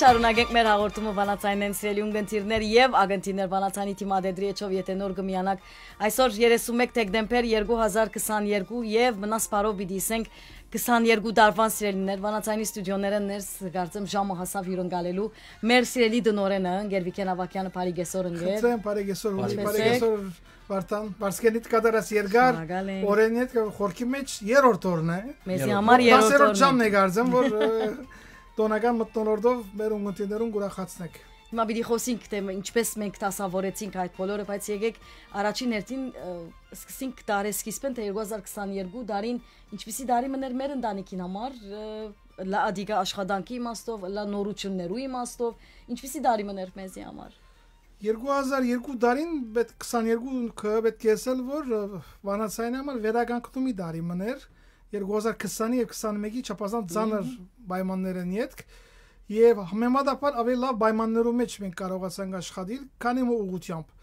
շարունակենք մեր հաղորդումը Վանացային են սիրելի ունգընտիրներ եւ ագընտիրներ Վանացանի թիմադեդրի եչով եթե նոր գմիանակ այսօր 31 դեկտեմբեր 2022 եւ մնաս բարով պիտի ասենք 22 դարվան սիրելիներ Վանացանի ստուդիոները ներս կարծեմ ժամը հասավ հյուրընկալելու մեր սիրելի դնորենը Գերվիկեն Ավակյանը բարի գեսոր ընկեր Խնդրեմ բարի գեսոր ունի բարի գեսոր Վարտան Բարսկենիտ կատարած երկար օրենի հետ խորքի մեջ երրորդ օրն է մեզի համար երրորդ օրն է 10-րդ ժամն է կարծեմ որ տոնական մտնոլորտով մեր ունգընտիներուն գուրախացնենք։ Հիմա պիտի խոսենք թե ինչպես մենք դասավորեցինք այդ բոլորը, բայց եկեք առաջին հերթին սկսենք տարեսկիսպեն թե 2022 դարին ինչպիսի դարի մներ մեր ընտանիքին համար լա ադիգա աշխատանքի իմաստով, լա նորություններու իմաստով, ինչպիսի դարի մներ մեզի համար։ 2002 դարին պետք 22-ը պետք է ասել որ վանացային համար վերագանքումի դարի մներ, 2020-ի եւ 21-ի չափազանց ցաներ պայմաններն յետք եւ համեմատաբար ավելի լավ պայմաններով մեջ մենք կարողացանք աշխատել, քանի մո ուղությամբ։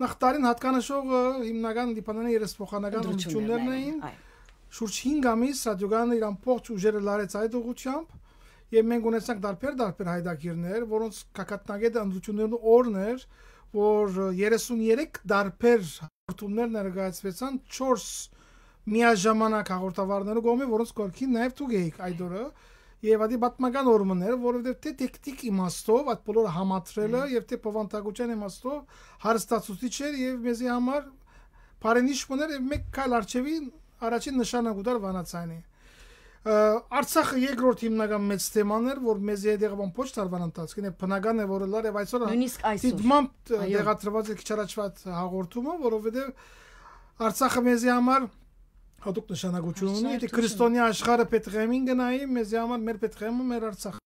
Նախ տարին հատկանշող հիմնական դիպանանի երեսփոխանական ուղղություններն էին։ Շուրջ 5 ամիս ռադիոգանը իր ամբողջ ուժերը լարեց այդ ուղությամբ եւ մենք ունեցանք դարբեր դարբեր հայդակիրներ, որոնց կակատնագետը ընդդություններն օրներ, որ 33 դարբեր հաղորդումներ ներկայացվեցան 4 միաժամանակ հաղորդավարներու կողմի, որոնց կողքին նաև դուք եք այդ օրը եւ այդ պատմական օրմներ, որովհետեւ թե տեկտիկ իմաստով այդ բոլորը համատրելը եւ թե բովանդակության իմաստով հարստացուցիչ էր եւ մեզի համար բարենիշ մներ եւ մեկ քայլ արջևի առաջին նշանակուտար վանացան է։ Արցախը երկրորդ հիմնական մեծ թեման էր, որ մեզ եդեգաբան ոչ տարվան ընթացքին է բնական է, որ լար եւ այսօր նույնիսկ այսօր դիտմամբ դեղատրված է քիչ առաջված հաղորդումը, որովհետեւ Արցախը մեզի համար հատուկ նշանակություն ունի, եթե քրիստոնյա աշխարհը Պետրեմին գնայի, մեզի համար մեր Պետրեմը մեր Արցախը։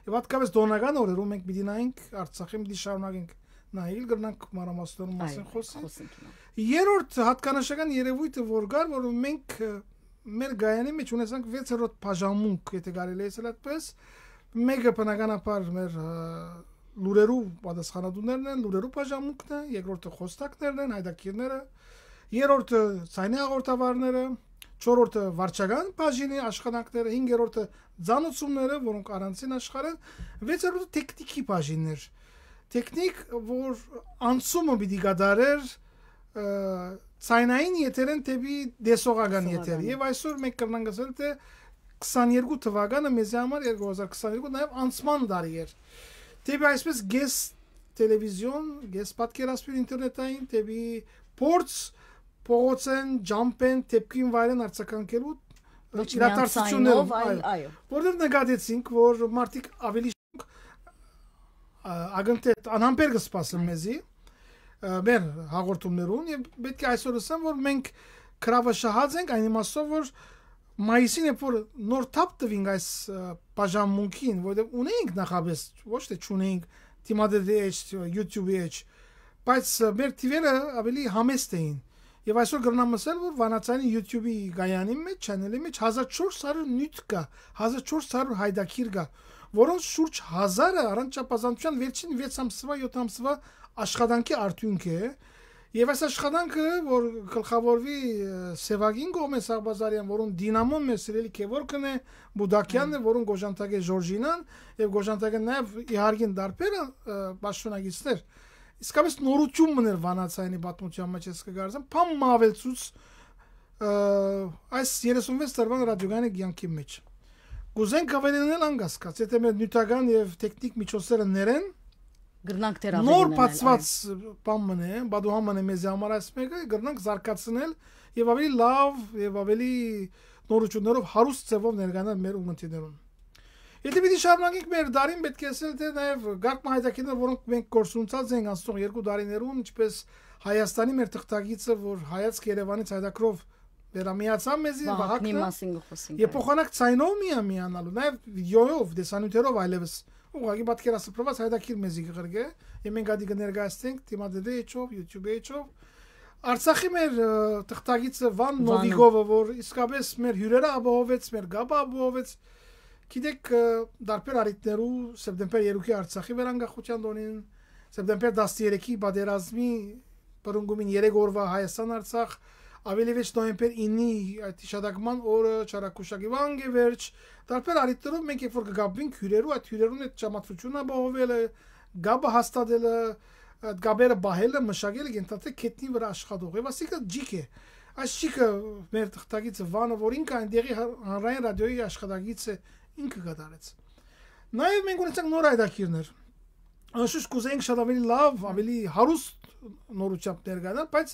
Եվ հատկապես դոնական օրերում մենք պիտի նայենք Արցախին, պիտի շարունակենք նայել գրնանք մարամասնորու մասին խոսենք։ Երրորդ հատկանշական երևույթը որ կար, որ մենք մեր գայանի մեջ ունեցանք 6-րդ բաժամունք, եթե կարելի է ասել այդպես, մեկը բնականաբար մեր լուրերու պատասխանատուներն են, լուրերու բաժամունքն է, երկրորդը խոստակներն են, հայդակիրները, երրորդը ցայնի հաղորդավարները, չորրորդը վարչական բաժինի աշխատանքները, հինգերորդը ցանուցումները, որոնք առանցին աշխարհեն, վեցերորդը տեխնիկի բաժիններ։ Տեխնիկ, որ անցումը պիտի գդարեր ցայնային եթերեն դեպի դեսողական եթեր։ Եվ այսօր մենք կրնանք ասել թե 22 թվականը մեզ համար 2022 նաև անցման դարի էր։ Դեպի այսպես գես տելևիզիոն, գես պատկերացնում ինտերնետային, դեպի փորձ փողոցեն, ջամպեն, թեփքին վայրեն արձականքելու իրադարձություններով, այո։ Որտեղ նկատեցինք, որ մարդիկ ավելի ագնտետ անհամբեր կսպասեն մեզի մեր հաղորդումներուն եւ պետք է այսօր ասեմ, որ մենք կրավը շահած ենք այն իմաստով, որ մայիսին երբ որ նոր թափ տվինք այս բաժանմունքին, որտեղ ունեինք նախապես, ոչ թե չունեինք Timothy Edge, YouTube Edge, բայց մեր TV-ները ավելի համեստ էին Եվ այսօր գրնամ ասել, որ Վանացյանի YouTube-ի գայանի մեջ, channel-ի մեջ 1400 նյութ կա, 1400 հայդակիր կա, որոնց շուրջ 1000-ը առանց չափազանցության վերջին 6 ամսվա, 7 ամսվա աշխատանքի արդյունք է։ Եվ այս աշխատանքը, որ գլխավորվի Սևագին Գոմես Աբազարյան, որուն Դինամոն մեր սիրելի Քևորքն է, Բուդակյանն է, որուն Գոժանտագե Ժորժինան եւ Գոժանտագեն նաեւ իհարգին դարբերը պաշտոնագիստներ իսկապես նորություն մներ վանացայինի պատմության մեջ ես կգարձեմ փամ մավելցուց այս 36 տարվան ռադիոգանի ցանկի մեջ գուզենք ավելինել անգասկաց եթե մեր նյութական եւ տեխնիկ միջոցները ներեն գրնանք դեր ավելինել նոր բացված բան մնե բադուհամանը մեզ համար այս մեկը գրնանք զարգացնել եւ ավելի լավ եւ ավելի նորություններով հարուստ ծավով ներգանալ մեր ուղղություններուն Եթե մենք շարունակենք մեր դարին, պետք է ասել, թե նաև Գարգման հայտակինը, որոնք մենք կորսունցած ենք անցնող երկու դարիներում, ինչպես Հայաստանի մեր թղթակիցը, որ հայացք Երևանից հայտակրով վերամիացան մեզի Վահակնի մասին խոսենք։ Եվ փոխանակ ցայնով միա միանալու, նաև յոյով դեսանյութերով այլևս ուղղակի պատկերացրված հայտակիր մեզի կղրգե, եւ մենք ադի կներկայացնենք թիմադեդեիչով, YouTube-եիչով, Արցախի մեր թղթագիծը Վան Նովիգովը, որ իսկապես մեր հյուրերը ապահովեց, մեր գաբը ապահովեց, ապահովեց Գիտեք, դարբեր արիտներու սեպտեմբեր 2-ի Արցախի վերանգախության տոնին, սեպտեմբեր 13-ի պատերազմի բռնգումին 3 օրվա Հայաստան-Արցախ ավելի վեճ նոյեմբեր 9-ի այդ շադակման օրը ճարակուշակի վանգի վերջ դարբեր արիտներով մենք երբ որ կգաբվենք հյուրերու այդ հյուրերուն այդ ժամացությունա բողովելը գաբը հաստատելը այդ գաբերը բահելը մշակելը գենտատե քետնի վրա աշխատող եւ ասիկա ջիկ է այս ջիկը մեր թղթակիցը վանը որ ինքը այնտեղի հանրային ռադիոյի աշխատակիցը ինքը կատարեց։ Նաև մենք ունեցանք նոր այդակիրներ։ Անշուշտ կուզենք շատ ավելի լավ, ավելի հարուստ նորությամբ ներկայանալ, բայց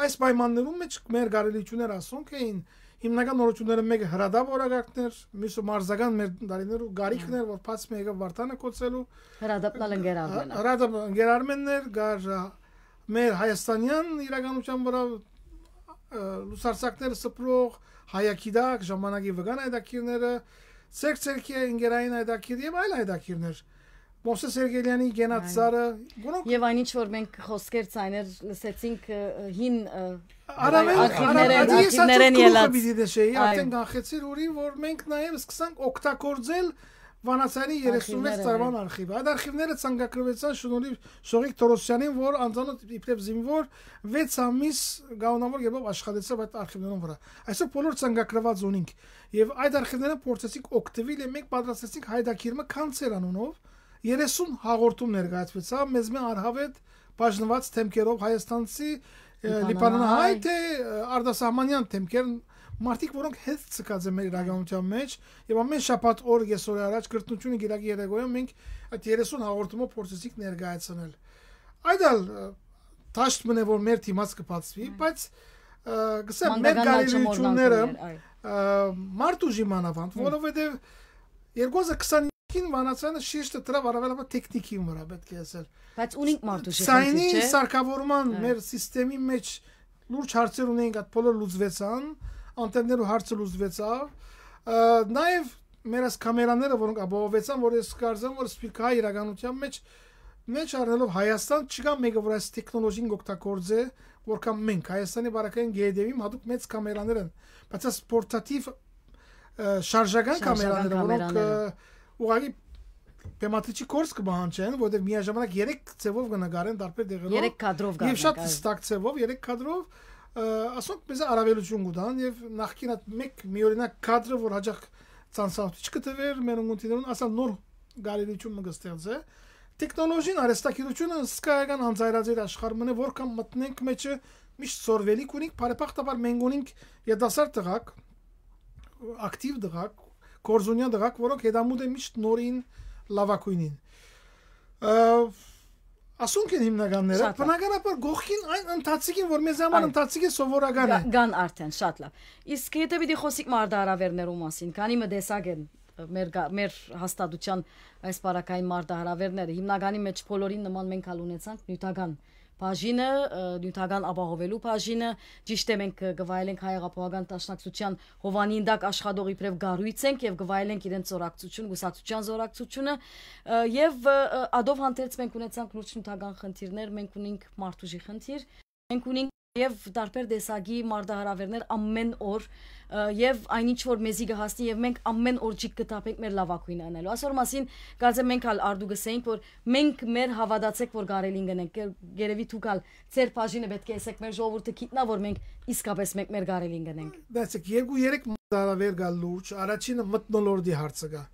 այս պայմաններում մեջ մեր գարելիությունները ասոնք էին հիմնական նորությունները մեկը հրադավ օրակարգներ, մյուսը մարզական մեր դարիներ ու գարիքներ, որ փասմ եկավ Վարդանը կոչելու։ Հրադապնալ ընկերարմենը։ հա, Հրադապ ընկերարմեններ, գար մեր հայաստանյան իրականության վրա լուսարցակներ սպրող հայակիդակ ժամանակի վկան այդակիրները, այդ Սերգ Սերգեյ Ինգերային այդակիր եւ այլ այդակիրներ Մոսես Սերգելյանի գենացարը գոնոք եւ այն ինչ որ մենք խոսքեր ցայներ լսեցինք հին արաբերեն արաբերեն ելած։ Արդեն գախեցիր ուրի որ մենք նաեւ սկսանք օգտագործել Վանասարի 36 տարվան հա։ արխիվը։ Այդ արխիվները ցանկագրվեցան շնորհիվ Շողիկ Տորոսյանին, որ անձանոթ իբրև զինվոր 6 ամիս գաղտնավոր երբով աշխատեց այդ արխիվներով վրա։ Այսօր բոլոր ցանկագրված ունենք եւ այդ արխիվները փորձեցինք օգտվել եւ մենք պատրաստեցինք հայդակիրմը կանցեր անունով 30 հաղորդում ներկայացվեցա մեզ մի արհավետ բաժնված թեմքերով հայաստանցի լիբանանահայ թե արդասահմանյան թեմքերն մարդիկ, որոնք հետ ցկած են մեր իրականության մեջ եւ ամեն շաբաթ օր եսօր առաջ գրտնությունը գիրակի երեգոյում մենք այդ 30 հաղորդումը փորձեցինք ներկայացնել։ Այդալ ճաշտ մնե որ մեր թիմած կփածվի, բայց գսեմ մեր գարիջությունները մարտու ժամանավանդ, որովհետեւ 2025-ին վանացանը շիշտը դրա վարավելապա տեխնիկի վրա պետք է ասել։ Բայց ունենք մարտու ժամանավանդ, չէ՞։ Սայնի սարկավորման մեր համակարգի մեջ լուրջ հարցեր ունենք, այդ բոլորը լուծվեցան։ Ա անտերներու հարցը լուծվեցավ նաև մերս կամերաները որոնք ապահովեցան որ ես կարծեմ որ սպիրկա իրականության մեջ մեջ առնելով Հայաստան չկա մեկը որ այս տեխնոլոգին օգտագործե որքան մենք Հայաստանի բարակային գեդեվիմ հատուկ մեծ կամերաներ են բայց այս պորտատիվ շարժական կամերաները որոնք ուղղակի թեմատիկի կորս կբանջեն, որտեղ միաժամանակ 3 ցևով կնկարեն տարբեր դեղերով։ 3 կադրով կնկարեն։ Եվ շատ հստակ ցևով, 3 կադրով ասոնք մեզ արավելություն կուտան եւ նախքին այդ մեկ միօրինակ կադրը որ հաջող ցանցավտ չկտվեր մեր ունտիներուն ասա նոր գալերություն մը գստեղծե տեխնոլոգին արեստակիրությունը սկայական անձայրաձեր աշխարհմն է որքան մտնենք մեջը միշտ ծորվելի կունիկ բարեփախտաբար մենք ունենք երդասար տղակ ակտիվ դղակ կորզունյա դղակ որոնք հետամուտ է միշտ նորին լավակույնին ասոնք են հիմնականները, բնականաբար գողքին այն ընթացիկին, որ մեզ համար ընթացիկը սովորական է։ Կան արդեն, շատ լավ։ Իսկ եթե պիտի խոսիկ մարդահրավերներու մասին, քանի մը դեսակ են մեր մեր հաստատության այս բարակային մարդահրավերները, հիմնականի մեջ բոլորին նման մենք հալ ունեցանք նյութական բաժինը, նյութական ապահովելու բաժինը, ճիշտ է մենք գվայելենք հայեղապահական տաշնակցության Հովանի ինդակ աշխատող իբրև գարույց ենք եւ գվայելենք իրենց զորակցություն, գուսակցության զորակցությունը եւ ադով հանդերձ մենք ունեցանք լուրջ նյութական խնդիրներ, մենք ունենք մարտուժի խնդիր, մենք ունենք եւ դարբեր դեսագի մարդահարավերներ ամեն օր եւ այն ինչ որ մեզի գահստի եւ մենք ամեն օր ճիկ կտապենք մեր լավակույնը անելու այսօր մասին կարծեմ մենք հալ արդու գսենք որ մենք մեր հավատացեք որ կարելին գնենք երևի թուկալ ծեր բաժինը պետք է ասեք մեր ժողովուրդը գիտնա որ մենք իսկապես մենք մեր կարելին գնենք դասեք երկու երեք մարդահարավեր գա լուրջ առաջինը մտնոլորդի հարցը գա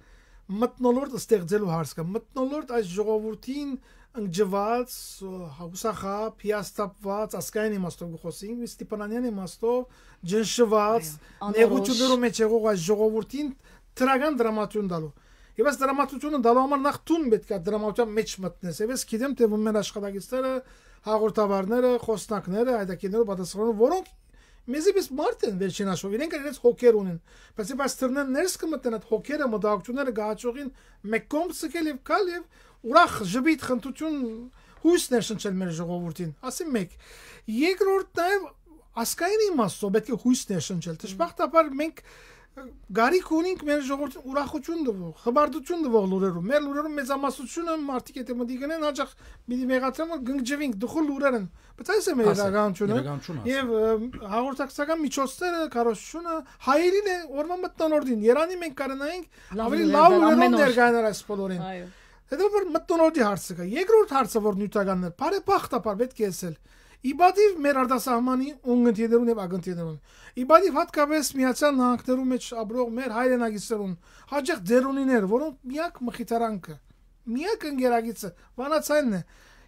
մտնոլորտ ստեղծելու հարցը մտնոլորտ այս ժողովրդին ընկճված, հուսախապ, հիաստապված, ասկային իմաստով գխոսինք, մի Ստիպանանյան իմաստով ջնշված, նեղություններով մեջ եղող այս ժողովուրդին տրագան դրամատություն դալու։ Եվ այս դրամատությունը դալու համար նախ տուն պետք է դրամատության մեջ մտնես։ Եվ ես գիտեմ, թե մեր աշխատակիցները, հաղորդավարները, խոսնակները, այդակիները պատասխանում, որոնք մեզի մեծ մարդ են վերջին աշխով, իրենք իրենց հոգեր ունեն։ Բայց եթե այս թռնեն ներս կմտնեն այդ հոգերը, մտահոգությունները գաճողին մեկ կողմ սկել եւ կալ եւ ուրախ ժպիտ խնդություն հույսն է շնչել մեր ժողովրդին ասեմ մեկ երկրորդ նաև ասկային իմաստով պետք է հույսն է շնչել դժբախտաբար մենք Գարիկ ունենք մեր ժողովրդին ուրախություն տվող, խբարտություն տվող լուրերով։ Մեր լուրերում մեծամասնությունը մարդիկ եթե մտի գնեն, հաճախ մի մեղացան որ գնջվինք, դխուլ լուրեր են։ Բայց այս է մեր իրականությունը։ Եվ հաղորդակցական միջոցները, կարողությունը հայերին է օրվա մտնորդին։ Երանի մենք կարողանանք ավելի լավ լուրերով ներկայանալ այս բոլորին։ Այո։ Հետո որ մտնոլորտի հարցը կա։ Երկրորդ հարցը որ նյութականն է, բարեբախտաբար պետք է ասել։ Իբադիվ մեր արտասահմանի ունգընթիներուն եւ ագընթիներուն։ Իբադիվ հատկապես Միացյալ Նահանգներու մեջ ապրող մեր հայրենագիտերուն, հաջող ձերունիներ, որոնք միակ մխիթարանքը, միակ ընկերագիծը վանացանն է։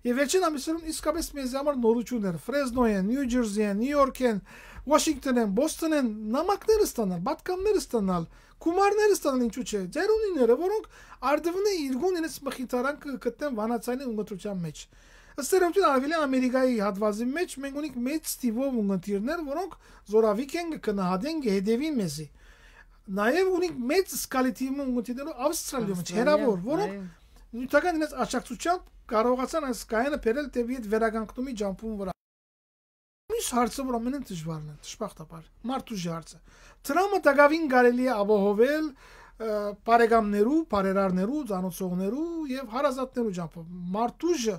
Եվ վերջին ամիսերուն իսկապես մեզ համար նորություններ Ֆրեզնոյեն, Նյու Ջերսիեն, Նյու Յորքեն, Վաշինգտոնեն, Բոստոնեն նամակներ ստանալ, բատկաններ ստանալ, ստանալ Գումարները ստանան ինչու՞ չէ։ Ձեր ունիները, որոնք արդվնե իրգուն իրենց մխիթարան կգտնեն վանացային ուղղության մեջ։ Ըստ երևույթին ավելի Ամերիկայի հատվածի մեջ մենք ունենք մեծ տիվով ուղղություններ, որոնք զորավիկ են կնահատեն գեդևին մեզի։ Նաև ունենք մեծ սկալի թիմ ուղղություններ Ավստրալիայում, հերավոր, որոնք նյութական իրենց աջակցությամբ կարողացան այս կայանը բերել դեպի այդ վերագանքնումի ջամփուն վրա։ Մյուս հարցը, որ ամենից դժվարն է, դժբախտաբար, մարդու հարցը։ Դրամը տակավին կարելի է ապահովել բարեկամներու, բարերարներու, ծանոթողներու եւ հարազատներու ճամփով։ Մարդուժը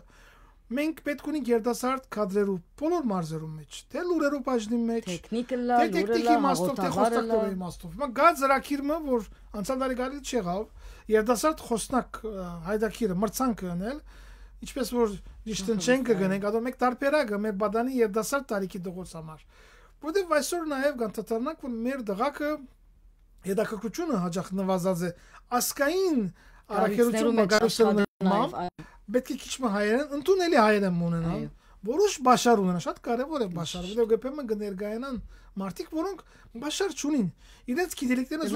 մենք պետք ունենք երդասարդ կադրերու բոլոր մարզերում մեջ, թե լուրերու բաժնի մեջ, տեխնիկլա, լուրելա, մաստով, թե խոստակտորի մաստով։ Մա գա ծրակիրը, որ անցյալ տարի գալի չեղավ, երդասարդ խոսնակ հայդակիրը մրցանք անել, Ինչպես որ ճիշտ չենք գնենք, ադո մեկ տարբերակը մեր բադանի եւ դասար տարիքի դողոց համար։ Որտեւ այսօր նաեւ գանտատարնանք որ մեր դղակը հետաքրքրությունը հաջող նվազած է ասկային առաքելություն մագարուսը նման պետք է քիչ հայերեն ընդունելի հայերեն ունենալ որոշ բաշար ունեն, շատ կարևոր է բաշար, որովհետև գպեմը կներգայանան մարդիկ, որոնք բաշար չունին։ Իրենց գիտելիքները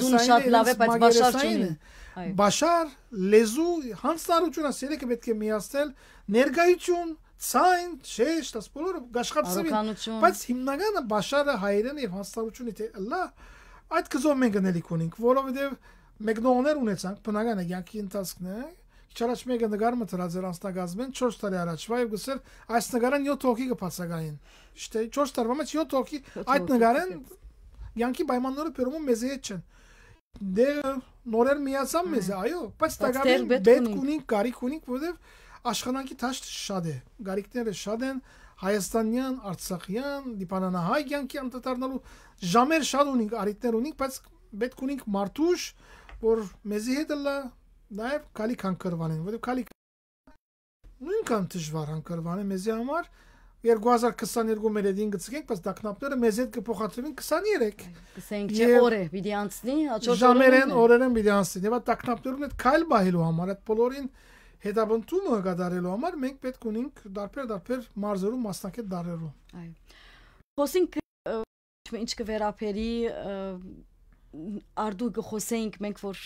զուտ շատ լավ է, բայց բաշար չունին։ Բաշար, լեզու, հանցնարությունը սերեքը պետք է միացնել ներգայություն, ցայն, շեշտ, աս բոլորը գաշխատծվին։ Բայց հիմնականը բաշարը հայերեն եւ հանցնարությունը թե լա այդ կզոմեն գնելիք ունենք, որովհետև մեկնողներ ունեցանք, բնական է, յանքի ընթացքն է, Քիչ առաջ մեկը նկարը մտցրած էր անստագազմեն 4 տարի առաջվա եւ գսել այս նկարան 7 հոգի կփացակային։ Շտե 4 տարվա մեջ 7 հոգի այդ նկարեն յանքի պայմանները բերում մեզ հետ չեն։ Դե նորեր միացան մեզ, այո, բայց տակամին պետք ունին, կարիք ունին, որովհետեւ աշխատանքի ճաշտ շատ է։ Գարիկները շատ են, հայաստանյան, արցախյան, լիբանանահայ յանքի անդտարնալու ժամեր շատ ունին, արիտներ ունին, բայց պետք ունին մարտուշ, որ մեզի հետ լա նաև քալի քան կրվանեն, որովհետև քալի նույնքան դժվար հանգրվան է մեզի համար 2022 մերեդին գցենք, բայց դակնապները մեզ հետ կփոխադրվին 23։ Գսենք չէ օրը պիտի անցնի, հաջորդ օրը։ Ժամերեն օրերեն պիտի անցնի։ Եվ դակնապներուն այդ քայլ բահելու համար, այդ բոլորին հետապնդումը կատարելու համար մենք պետք ունենք դարբեր-դարբեր մարզերում մասնակից դարերու։ Այո։ Խոսենք ինչ կվերապերի արդու գխոսենք մենք որ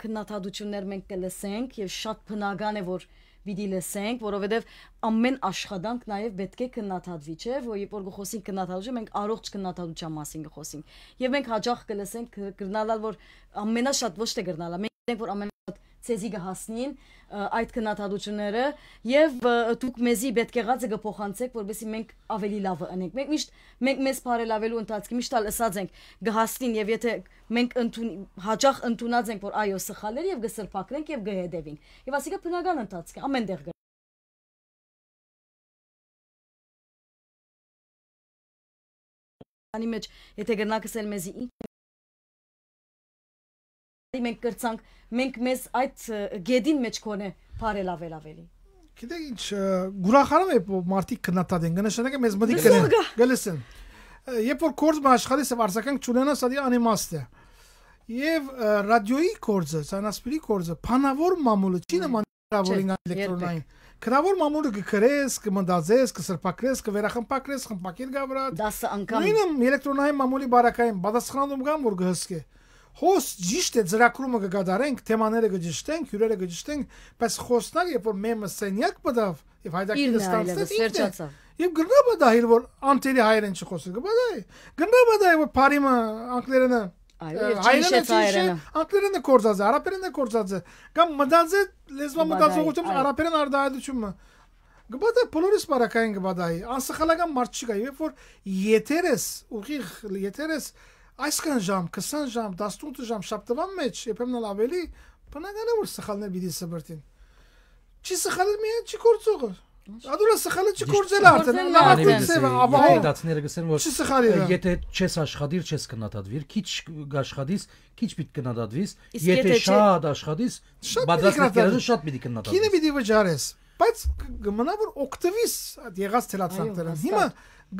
քննադատություններ մենք կլսենք եւ շատ բնական է որ պիտի լսենք, որովհետև ամեն աշխատանք նաև պետք է քննադատվի, չէ՞, որ երբ որ գխոսին քննադատուժը մենք առողջ քննադատության մասին գխոսին։ Եվ մենք հաջող կլսենք գրնալալ, որ ամենաշատ ոչ թե գրնալա, մենք գիտենք որ ամենաշատ ցեզի կհասնին այդ քննադատությունները եւ դուք մեզի պետք է ղածը կփոխանցեք, որովհետեւ մենք ավելի լավը անենք։ Մենք միշտ մենք մեզ բարելավելու ընթացքի միշտ ասած ենք գհասնին եւ եթե մենք ընդուն հաջող ընդունած ենք, որ այո, սխալներ եւ գսրփակրենք եւ գհեդևենք։ Եվ ասիկա բնական ընթացք ամենտեղ Անի մեջ եթե գնակս էլ մեզի ինչ մենք կրցանք, մենք մեզ այդ գեդին մեջ կոնե բարել ավել ավելի։ Գիտեք ինչ, գուրախանում է մարդիկ կնատած են, գնշանակը մեզ մտի կրեն, գլսեն։ Երբ որ կորձը աշխարհից եւ արձական ճունենա, սա դի անիմաստ է։ Եվ ռադիոյի կորձը, սանասպիրի կորձը, փանավոր մամուլը չի նման գրավորին էլեկտրոնային։ Գրավոր մամուլը կգրես, կմտածես, կսրբակրես, կվերախմբակրես, խմբակին գավրա։ Դասը անգամ։ Նույնը էլեկտրոնային մամուլի բարակային, բադասխանում գամ որ գհսկե։ Հոս ճիշտ է ծրագրումը կգադարենք, թեմաները կճշտենք, հյուրերը կճշտենք, բայց խոսնալ, երբ որ մեմը սենյակ մտավ եւ հայդակին ստացեց ինքն Եվ գրնաբա դա իր որ անտերի հայերեն չխոսի, գբադայ։ Գրնաբա դա որ բարիմը անգլերենը հայերենը հայերենը անգլերենը կորցած է, արաբերենը կորցած է, կամ մտած է լեզվա մտածողությամբ արաբերեն արդարացումը։ Գբադա բոլորիս բարակային գբադայի, անսխալական մարդ չկա, երբ որ եթերես, ուղիղ եթերես այսքան ժամ, 20 ժամ, 18 ժամ շաբթվան մեջ, երբեմն ավելի բնական է որ սխալներ բիդի սբրտին։ Չի սխալը միայն չի կործողը։ Ադուլա սխալը չի կործել արդեն, լավակույտսև ավահ։ Դացները գսեն որ չի սխալի։ Եթե չես աշխատիր, չես կնադատվիր, քիչ աշխատես, քիչ պիտի կնադատվես, եթե շատ աշխատես, բադրաստիկերը շատ պիտի կնադատվես։ Քինը պիտի վճարես, բայց գմնա որ օկտվիս այդ եղած թելաթրանքներն։ Հիմա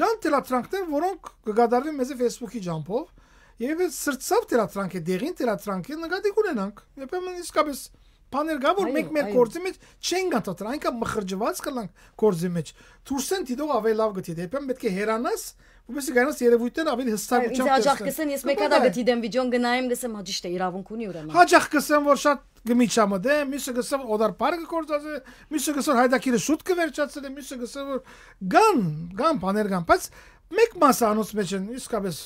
կան թելաթրանքներ, որոնք կգադարվեն մեզ Facebook-ի ջամփով, Եվ սրտսավ դերատրանք է, դեղին դերատրանք է նկատի կունենանք։ Երբեմն իսկապես բաներ կա, որ մենք մեր գործի մեջ չեն գտածր, այնքան մխրջված կլանք գործի մեջ։ Թուրսեն դիտող ավելի լավ գտի, երբեմն դե պետք է հերանաս, որովհետեւ գանաս երևույթներ ավելի հստակությամբ տեսնեն։ Ինձ հաջող կսեն, ես մեկ հատ գտի դեմ վիդեոն գնայեմ, դեսեմ հաջիշտ է իրավունք ունի ուրեմն։ Հաջող կսեմ, որ շատ գմիչամը դե, միսը գսեմ օդար պարկը կորցած է, միսը գսեմ հայդակիրը շուտ կվերջացել է, միսը գսեմ որ գան, գան բաներ գան, բայց մեկ մասը անոնց մեջ են իսկապես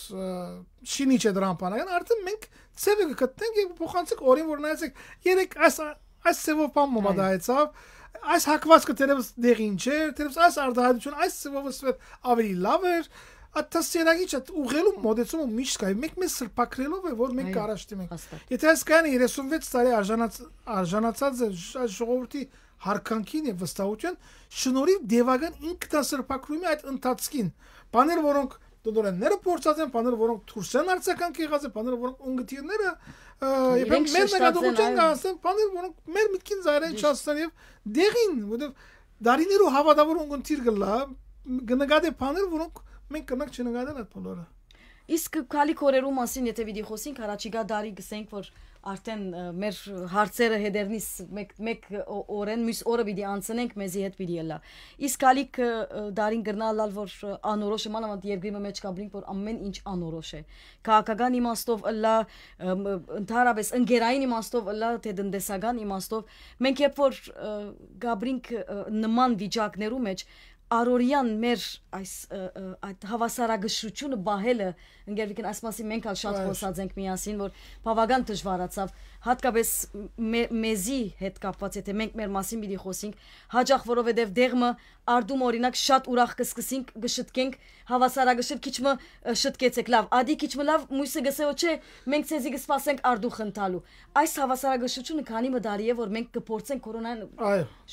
շինիչ է դրան բանական արդեն մենք ծևը կգտնենք եւ փոխանցենք օրին որ նայեցեք երեք այս այս ծևով բան մոմադայեցավ այս հակվածքը դերևս դեղին չէր դերևս այս արդարություն այս ծևով ըստ ավելի լավ էր Ատասերագիչ այդ ուղղելու մոդեցումը միշտ կա։ Մենք մեզ սրբակրելով է, որ մենք առաջտի մենք։ Եթե այս կանը 36 տարի արժանաց արժանացած է ժողովրդի հարկանքին եւ վստահություն, շնորհիվ դեվագան ինքնասրբակրումի այդ ընթացքին, բաներ, որոնք դոնորները փորձած են, բաներ, որոնք թուրքական արձական կեղած են, բաներ, որոնք ունգտիրները եւ մեր նկատողության կհասեն, բաներ, որոնք մեր մտքին զարեն չասեն եւ դեղին, որովհետեւ դարիներով հավատավոր ունգտիր գլա, գնկադե բաներ, որոնք մենք կնակ չնկադեն այդ բոլորը։ Իսկ քալի կորերու մասին եթե պիտի խոսենք, առաջիկա դարի գսենք, որ արդեն մեր հարցերը հետևնից մեկ մեկ օրեն մյուս օրը պիտի անցնենք մեզի հետ պիտի ելա։ Իսկ ալիք դարին գրնալալ որ անորոշ է մանավանդ երկրի մեջ կա բրինք որ ամեն ինչ անորոշ է։ Քաղաքական իմաստով ըլա ընդհանրապես ընկերային իմաստով ըլա թե դնդեսական իմաստով մենք երբ որ գաբրինք նման վիճակներու մեջ Արորյան մեր այս այդ հավասարակշռությունը բահելը ընկերիկն այս մասին մենք էլ շատ խոսած ենք միասին որ բավական դժվարացավ հատկապես մե, մեզի հետ կապված, եթե մենք մեր մասին մի խոսենք, հաջախ որովհետև դեղմը արդում օրինակ շատ ուրախ կսկսենք, գշտկենք, հավասարագշտ քիչմը շտկեցեք, լավ, ադի քիչմը լավ, մույսը գսեո չէ, մենք ցեզի կսպասենք արդու խնդալու։ Այս հավասարագշտությունը քանի մդարի է, որ մենք կփորձենք կորոնային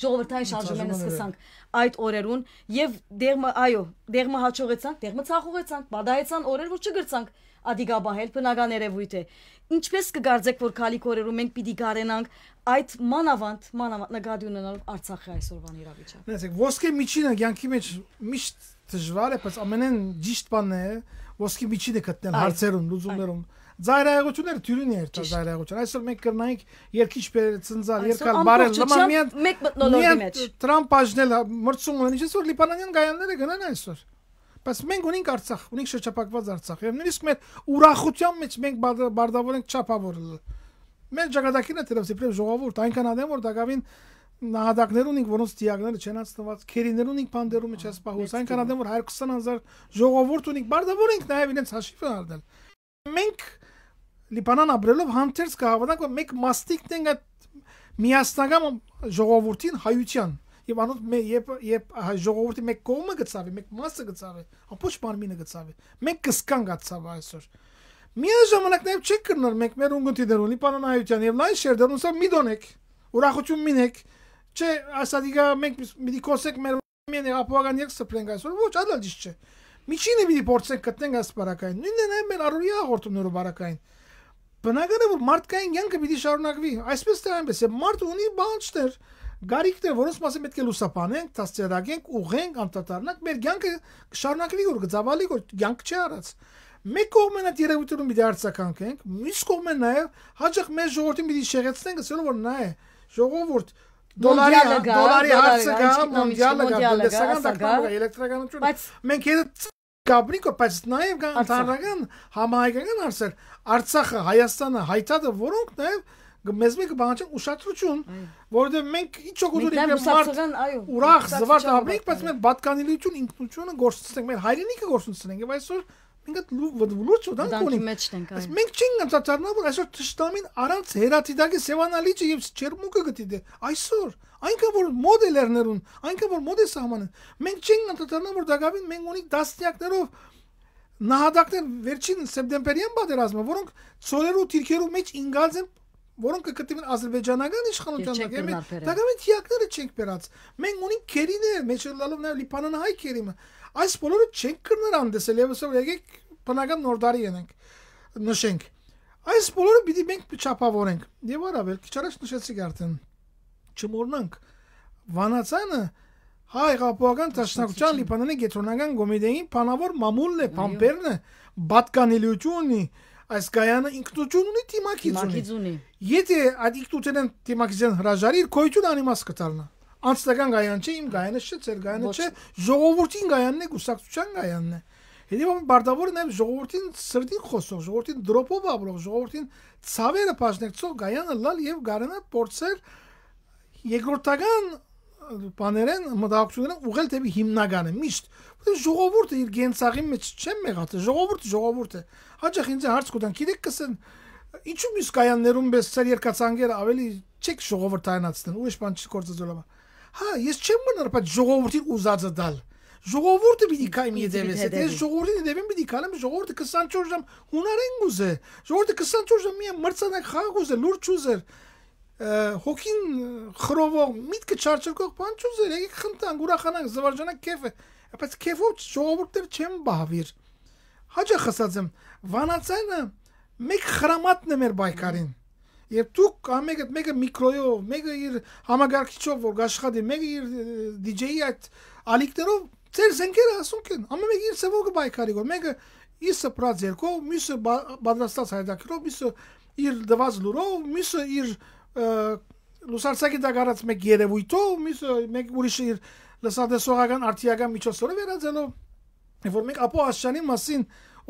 ժողովրդային շարժումը սկսանք այդ օրերուն եւ դեղմը, այո, դեղմը հաջողեցանք, դեղմը ցախողեցանք, բադայեցան օրեր, որ չգրցանք ադիգաբահել բնական երևույթ է։ Ինչպես կգարձեք, որ քալի կորերում մենք պիտի գարենանք այդ մանավանդ մանավանդ նկատի ունենալով Արցախի այսօրվան իրավիճակը։ Նայեք, ոսկե միջինը ցանկի մեջ միշտ դժվար է, բայց ամենեն ճիշտ բանն է ոսկե միջինը գտնել հարցերում, լուծումներում։ Զայրայողությունները թյուրին է դա զայրայողություն։ Այսօր մենք կրնայինք երկիչ ծնծալ, երկալ բարել նման միան մեկ մտնոլորտի մեջ։ Տրամփ աջնել հա, մրցում ունեն, ինչպես որ Լիբանանյան գայանները գնան այսօր բայց մենք ունենք Արցախ, ունենք շրջապակված Արցախ եւ նույնիսկ մեր ուրախության մեջ մենք բարդավոր ենք չափավորել։ Մեր ճակատագիրը դերևս իբրև ժողովուրդ, այնքան ադեմ որ դակավին նահատակներ ունենք, որոնց դիագները չեն հաստատված, քերիներ ունենք բանդերում չես պահոս, այնքան ադեմ որ 120000 ժողովուրդ ունենք, բարդավոր ենք նաեւ իրենց հաշիվը արդել։ Մենք Լիբանան ապրելով հանդերձ կհավատանք, որ մեկ մասնիկն ենք այդ միասնական ժողովրդին հայության եւ անոնց մե երբ երբ ժողովրդի մեկ կողմը գծավի, մեկ մասը գծավի, ամբողջ մարմինը գծավի։ Մենք կսկան գծավ այսօր։ Միայն ժամանակ նաև չեք կրնել մենք մեր ունգունտի դերունի պանանայության եւ լայն շերդերունսա մի դոնեք։ Ուրախություն մինեք։ Չէ, ասադիկա մենք մի դիկոսեք մեր մեն ապուագան եկ սփրենք այսօր։ Ոչ, այլ դիշ չէ։ Միջինը մի փորձենք գտնենք այս բարակային։ Նույնն է նաև մեր արուրի հաղորդումները բարակային։ Բնական է որ մարդկային յանքը պիտի շարունակվի։ Այսպես թե այնպես է, մարդը ունի բանջներ, Գարիկներ, որոնց մասին պետք է լուսաբանենք, դասերագենք, ուղենք, անդատարնանք, մեր ցանկը շարունակվի որ գծավալի որ ցանկ չի առած։ Մեկ կողմն այդ երևույթում մի դարձականքենք, մյուս կողմը նաև հաջող մեր ժողովրդին մի շեղեցնենք, ասելով որ նա է ժողովուրդ դոլարի դոլարի հարցը գա, մոնդիալը գա, դեսական դակտամը էլեկտրականությունը։ Մենք հետ Գաբրիկո, բայց նաև կան ընդհանրական համահայկական հարցեր։ Արցախը, Հայաստանը, Հայտատը, որոնք նաև մեզ մի կբանջեն ուշադրություն, որովհետև մենք ինչ օգուտով իբրև մարդ ուրախ զվարթ ապրենք, բայց մենք պատկանելիություն ինքնությունը գործունենք, մեր հայրենիքը գործունենք եւ այսօր մենք այդ լուրջ ուտան կունենք։ Այս մենք չենք ընդհանրապես որ այսօր ճշտամին առանց հերաթիդակի սևանալիճը եւ չերմուկը գտի դե այսօր այնքան որ մոդելերներուն, այնքան որ մոդե սահմանն։ Մենք չենք ընդհանրապես որ դակավին մենք ունենք դասնյակներով նահատակներ վերջին սեպտեմբերյան պատերազմը, որոնք ծորերու թիրքերու մեջ ինգալց են որոնք կգտնվեն ազերբայջանական իշխանության մեջ։ Դա գամի թիակները չենք բերած։ Մենք ունենք քերիներ, մեջը լալով նաև լիբանան հայ քերիմը։ Այս բոլորը չենք կրնարան դեսել եւս որ եկեք բնական նորդարի ենենք նշենք։ Այս բոլորը պիտի մենք չափավորենք։ Եվ առավել քիչ առաջ նշեցիք արդեն։ Չմոռնանք վանացանը հայ ղապուական տաշնակցության լիբանանի գետրոնական կոմիտեի փանավոր մամուլն է, փամպերն է, բատկանելիությունն է այս կայանը ինքնություն ունի թիմակից ունի։ Եթե այդ ինքնությունն թիմակիցն հրաժարի, կոյություն անիմաս կդառնա։ Անձնական կայան չէ, իմ կայանը չէ, ծեր կայանը չէ, ժողովրդին կայանն է, գուսակցության կայանն է։ Հետո բարդավորն է ժողովրդին սրտին խոսող, ժողովրդին դրոպով ապրող, ժողովրդին ցավերը բաժնեցող կայանը լալ եւ գարանը փորձել երկրորդական բաներեն մտահոգությունները ուղղել դեպի հիմնականը միշտ որտեղ ժողովուրդը իր գենցաղի մեջ չեմ մեղացել ժողովուրդը ժողովուրդը հաճախ ինձ հարց կտան գիտեք կսեն ինչու՞ մյուս կայաններում բես ծեր երկացանգերը ավելի չեք ժողովրդայանացնեն ու իշխան չկործածոլովա հա ես չեմ մնար բայց ժողովրդին ուզածը դալ ժողովուրդը պիտի կայ մի դեպս է դες ժողովրդին դեպին պիտի կալեմ ժողովուրդը 24 ժամ հունարեն գուզե ժողովուրդը 24 ժամ մի մրցանակ խաղ գուզե լուրջ ուզեր հոգին խրովող միտքը չարչրկող բան չուզեր եկեք խնդանք ուրախանանք զվարճանանք քեֆը բայց քեֆով ժողովուրդներ չեմ բավիր հաջող ասած եմ վանացանը մեկ խրամատն է մեր բայկարին Երբ դու կամ եկեք մեկը միկրոյով, մեկը իր համագարկիչով որ աշխատի, մեկը իր DJ-ի այդ ալիքներով ծեր զենքերը ասում են, ամեն մեկը իր սեվով կբայկարի գոր, մեկը իր սպրած երկով, մյուսը բադրաստած հայդակերով, մյուսը իր դված լուրով, մյուսը իր լուսարցակի դակարած մեկ երևույթով մեկ ուրիշ իր լսադեսողական արտիական միջոցով վերածելով որ մենք ապո աշանի մասին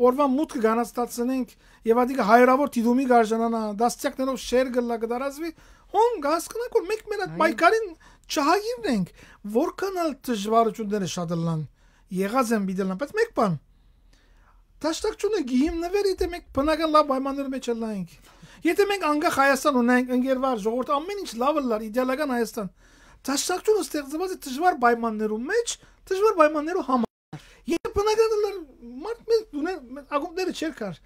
օրվա մուտքը գանաստացնենք եւ ադիկը հայրավոր դիդումի գարժանանա դաստյակներով շեր գլա կդարազվի հոն գասկնակ որ մեկ մենակ պայքարին չհագիրնենք որքանալ դժվարությունները շատ լան եղած են բիդելն բայց մեկ բան Դաշտակցունը գիհիմնվերի դե մեկ բնական լավ պայմաններ մեջ լայնք Եթե մենք անգախ Հայաստան ունենք, ընկերվար ժողովուրդ ամեն ինչ լավը լար, իդեալական Հայաստան։ Ճաշակցությունը ստեղծված է դժվար պայմաններում մեջ, դժվար պայմաններով համար։ Եթե բնականն լար, մարդ մենք դուներ ակումբները չեր կար։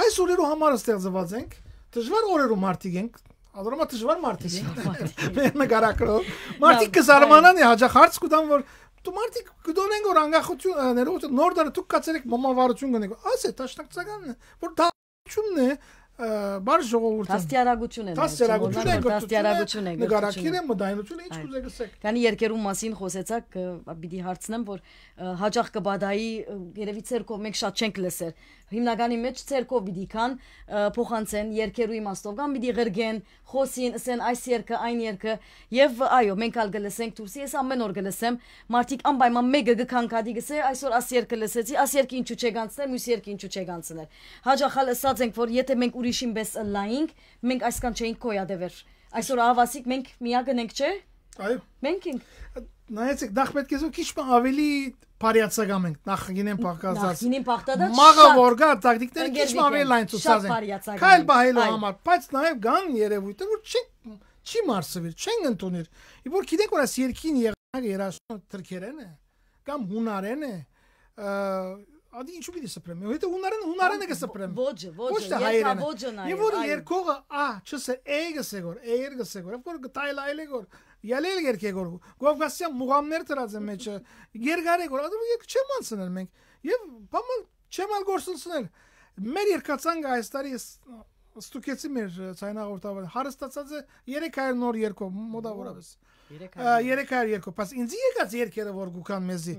Այս օրերով համար ստեղծված ենք, դժվար օրերով մարդիկ ենք, Ադրամա դժվար մարդիկ են։ Մեր նկարակրով մարդիկ կզարմանան է հաջախ հարց կուտան որ դու մարդիկ գտնեն որ անգախություն ներողություն նոր դարը դուք կացերեք մամավարություն գնեք։ Ասե տաշնակցականն է որ դա ճումն է բարձր ժողովուրդը Դաստիարակություն է Դաստիարակություն է Դաստիարակություն է նկարակիր է մտայնություն է ինչ կուզեք ասեք Քանի երկերու մասին խոսեցաք պիտի հարցնեմ որ հաջող կբադայի երևի ցերկո մենք շատ չենք լսել հիմնականի մեջ ցերկով պիտի քան փոխանցեն երկերու իմաստով կամ պիտի ղրգեն, խոսին, ասեն այս երկը, այն երկը եւ այո, մենք ալ գլսենք դուրսի, ես ամեն օր գլսեմ, մարդիկ անպայման մեկը գքանկադի գսե, այսօր աս երկը լսեցի, աս երկը ինչու չեք անցնել, մյուս երկը ինչու չեք անցնել։ Հաջախալ ասած ենք, որ եթե մենք ուրիշին բես լայինք, մենք այսքան չէինք կոյադևեր։ Այսօր ավասիկ մենք միագն ենք, չէ՞։ Այո։ Մենք ենք նայեցեք, նախ պետք է զո քիչ ավելի բարիացակամ ենք, նախ գինեն փախկազած։ Նախ գինեն փախտած։ Մաղը որ գա տակտիկները քիչ ավելի լայն ցուցազեն։ Քայլ բահելու համար, բայց նաև կան երևույթը, որ չի չի մարսվել, չեն ընդունել։ Իբ որ գիտեք, որ այս երկին եղանակ երաշխան թրքերեն է կամ հունարեն է, Ադի ինչու պիտի սփռեմ։ Հետո հունարեն հունարեն է կսփռեմ։ Ոճը, ոճը, երկա ոճն այ։ Եվ որ երկողը, ա, չսե, էգսե գոր, էգսե գոր, որ գտայլ այլե գոր։ Ելել երկեգոր Գովգասյան մուղամներ դրած են մեջը երկարեգոր ադում եկ չեմ անցնել մենք եւ բամալ չեմ ալ գործունցնել մեր երկացանգը այս տարի ստուկեցի մեր ցայնաղորտավար հարստացած է 300 նոր երկու մոտավորապես 300 երկու բայց ինձ եկած երկերը որ գուքան մեզի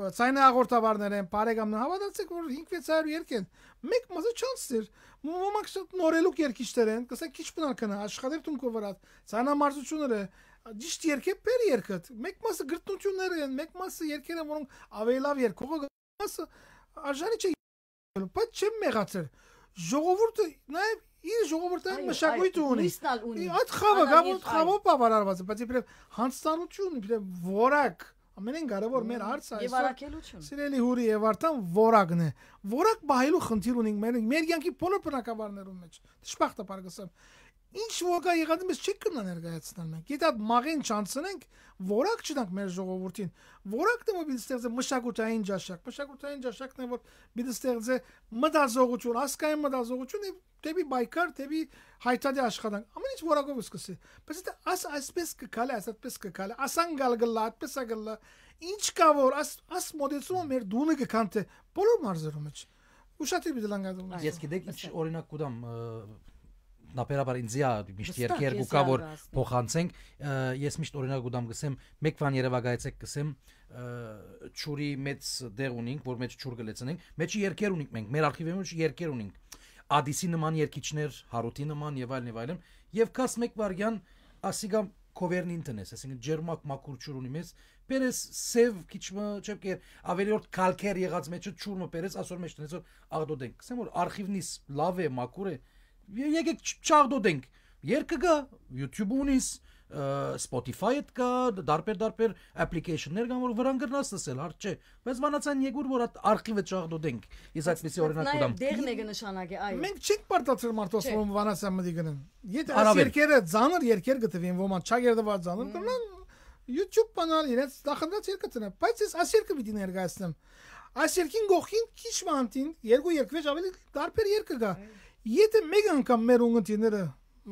ցայնաղորտավարներ են բարեկամներ հավատացեք որ 5-600 երկ են մեկ մասը չանցներ մոմակ շատ նորելուկ երկիչներ են կսա քիչ բնական աշխատեր տունկով վրա ցանամարտությունները ճիշտ երկեր երկը մեկ մասը գրտնություններ են մեկ մասը երկերը որոնք ավելի լավ երկողը մասը արժանի չէ բայց չեմ մեղացել ժողովուրդը նաև իր ժողովրդային մշակույթը ունի այդ խավը գամոտ խավով բավարարված է բայց իբրև հանցանություն իբրև ворակ ամենեն կարևոր մեր հարցը այսօր եւ առաքելություն սիրելի հուրի եւ արդեն ворակն է ворակ բայելու խնդիր ունենք մեր մեր յանքի բոլոր բնակավարներում մեջ դժբախտաբար գսեմ Ինչ ոգա եղած մեզ չի կնա ներկայացնել մենք։ Եթե մաղին չանցնենք, որակ չտանք մեր ժողովրդին։ Որակ դու մոբիլ ստեղծե մշակութային ճաշակ, մշակութային ճաշակն է որ միտը ստեղծե մտածողություն, ասկային մտածողություն եւ դեպի բայկար, դեպի հայտարարի աշխատանք։ Ամեն ինչ որակով սկսի։ Բայց դա աս այսպես կգալի, այսպես կգալի, ասան գալ գլա, այդպես է գլա։ Ինչ կա որ աս աս մոդեցումը մեր դունը կքանտե բոլոր մարզերում է։ Ուշադիր դիլանգա դու։ Ես գիտեք ինչ օրինակ կուտամ նապերաբար ինձիա միշտ երկեր գուկավոր փոխանցենք ես միշտ օրինակ ու դամ գսեմ մեկ բան Երևանայեցեք գսեմ ճուրի մեծ դեղ ունենք որ մեջ ճուր գլեցնենք մեջի երկեր ունենք մենք մեր արխիվում երկեր ունենք ադիսի նման երկիչներ հարուտի նման եւ այլն եւ այլն եւ կաս մեկ վարյան ասիգա կովերն ինտենես ասենք ջերմակ մակուր ճուր ունի մեզ պերես սև քիչմը չեպքեր ավելի որ կալքեր եղած մեջը ճուրը պերես ասոր մեջ տնես որ աղդոդենք ասեմ որ արխիվնից լավ է մակուր է եկեք չաղդոտենք։ Երկը գա, YouTube-ը ունիս, Spotify-ը կա, դարբեր-դարբեր application-ներ կան, որ վրան գրնաս լսել, հարց չէ։ Բայց մանացան եկուր, որ այդ արխիվը չաղդոտենք։ Ես այդպես օրինակ կուտամ։ Նաև դեղն է գնշանակի, այո։ Մենք չենք պարտացել մարդոց որ վանասյան մտի գնեն։ Եթե այս երկերը ծանր երկեր գտվին, ոմանց չագերդված ծանր կնան, YouTube կանալ իրենց նախնդրած երկը տնա, բայց ես այս երկը պիտի ներկայացնեմ։ Այս երկին գողքին քիչ մանտին երկու երկվեջ ավելի դարբեր երկը գա։ Եթե մեկ անգամ մեր ունգընտիները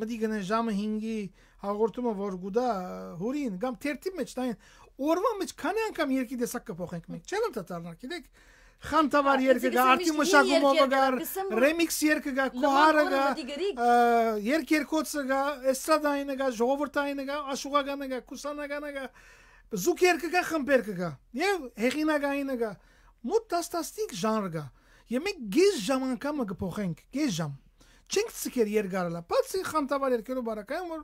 մտի գնեն ժամը 5-ի հաղորդումը որ գուտա հուրին կամ թերթի մեջ տային օրվա մեջ քանի անգամ երկի տեսակ կփոխենք մենք չեմ դատարնալ գիտեք Խանտավար երկը գա, արդի մշակումով գա, ռեմիքս երկը գա, կոհարը գա, երկերկոցը գա, էստրադայինը գա, ժողովրդայինը գա, աշուղականը գա, կուսանականը գա, զուկ երկը գա, խմբերկը գա, եւ հեղինակայինը գա, մոտ 10-15 ժանր գա։ Եվ մենք գեզ ժամանակը կփոխենք, գեզ ժամ։ Չենք ցկեր երկարելա, բացի խանդավար երկերով բարակայում որ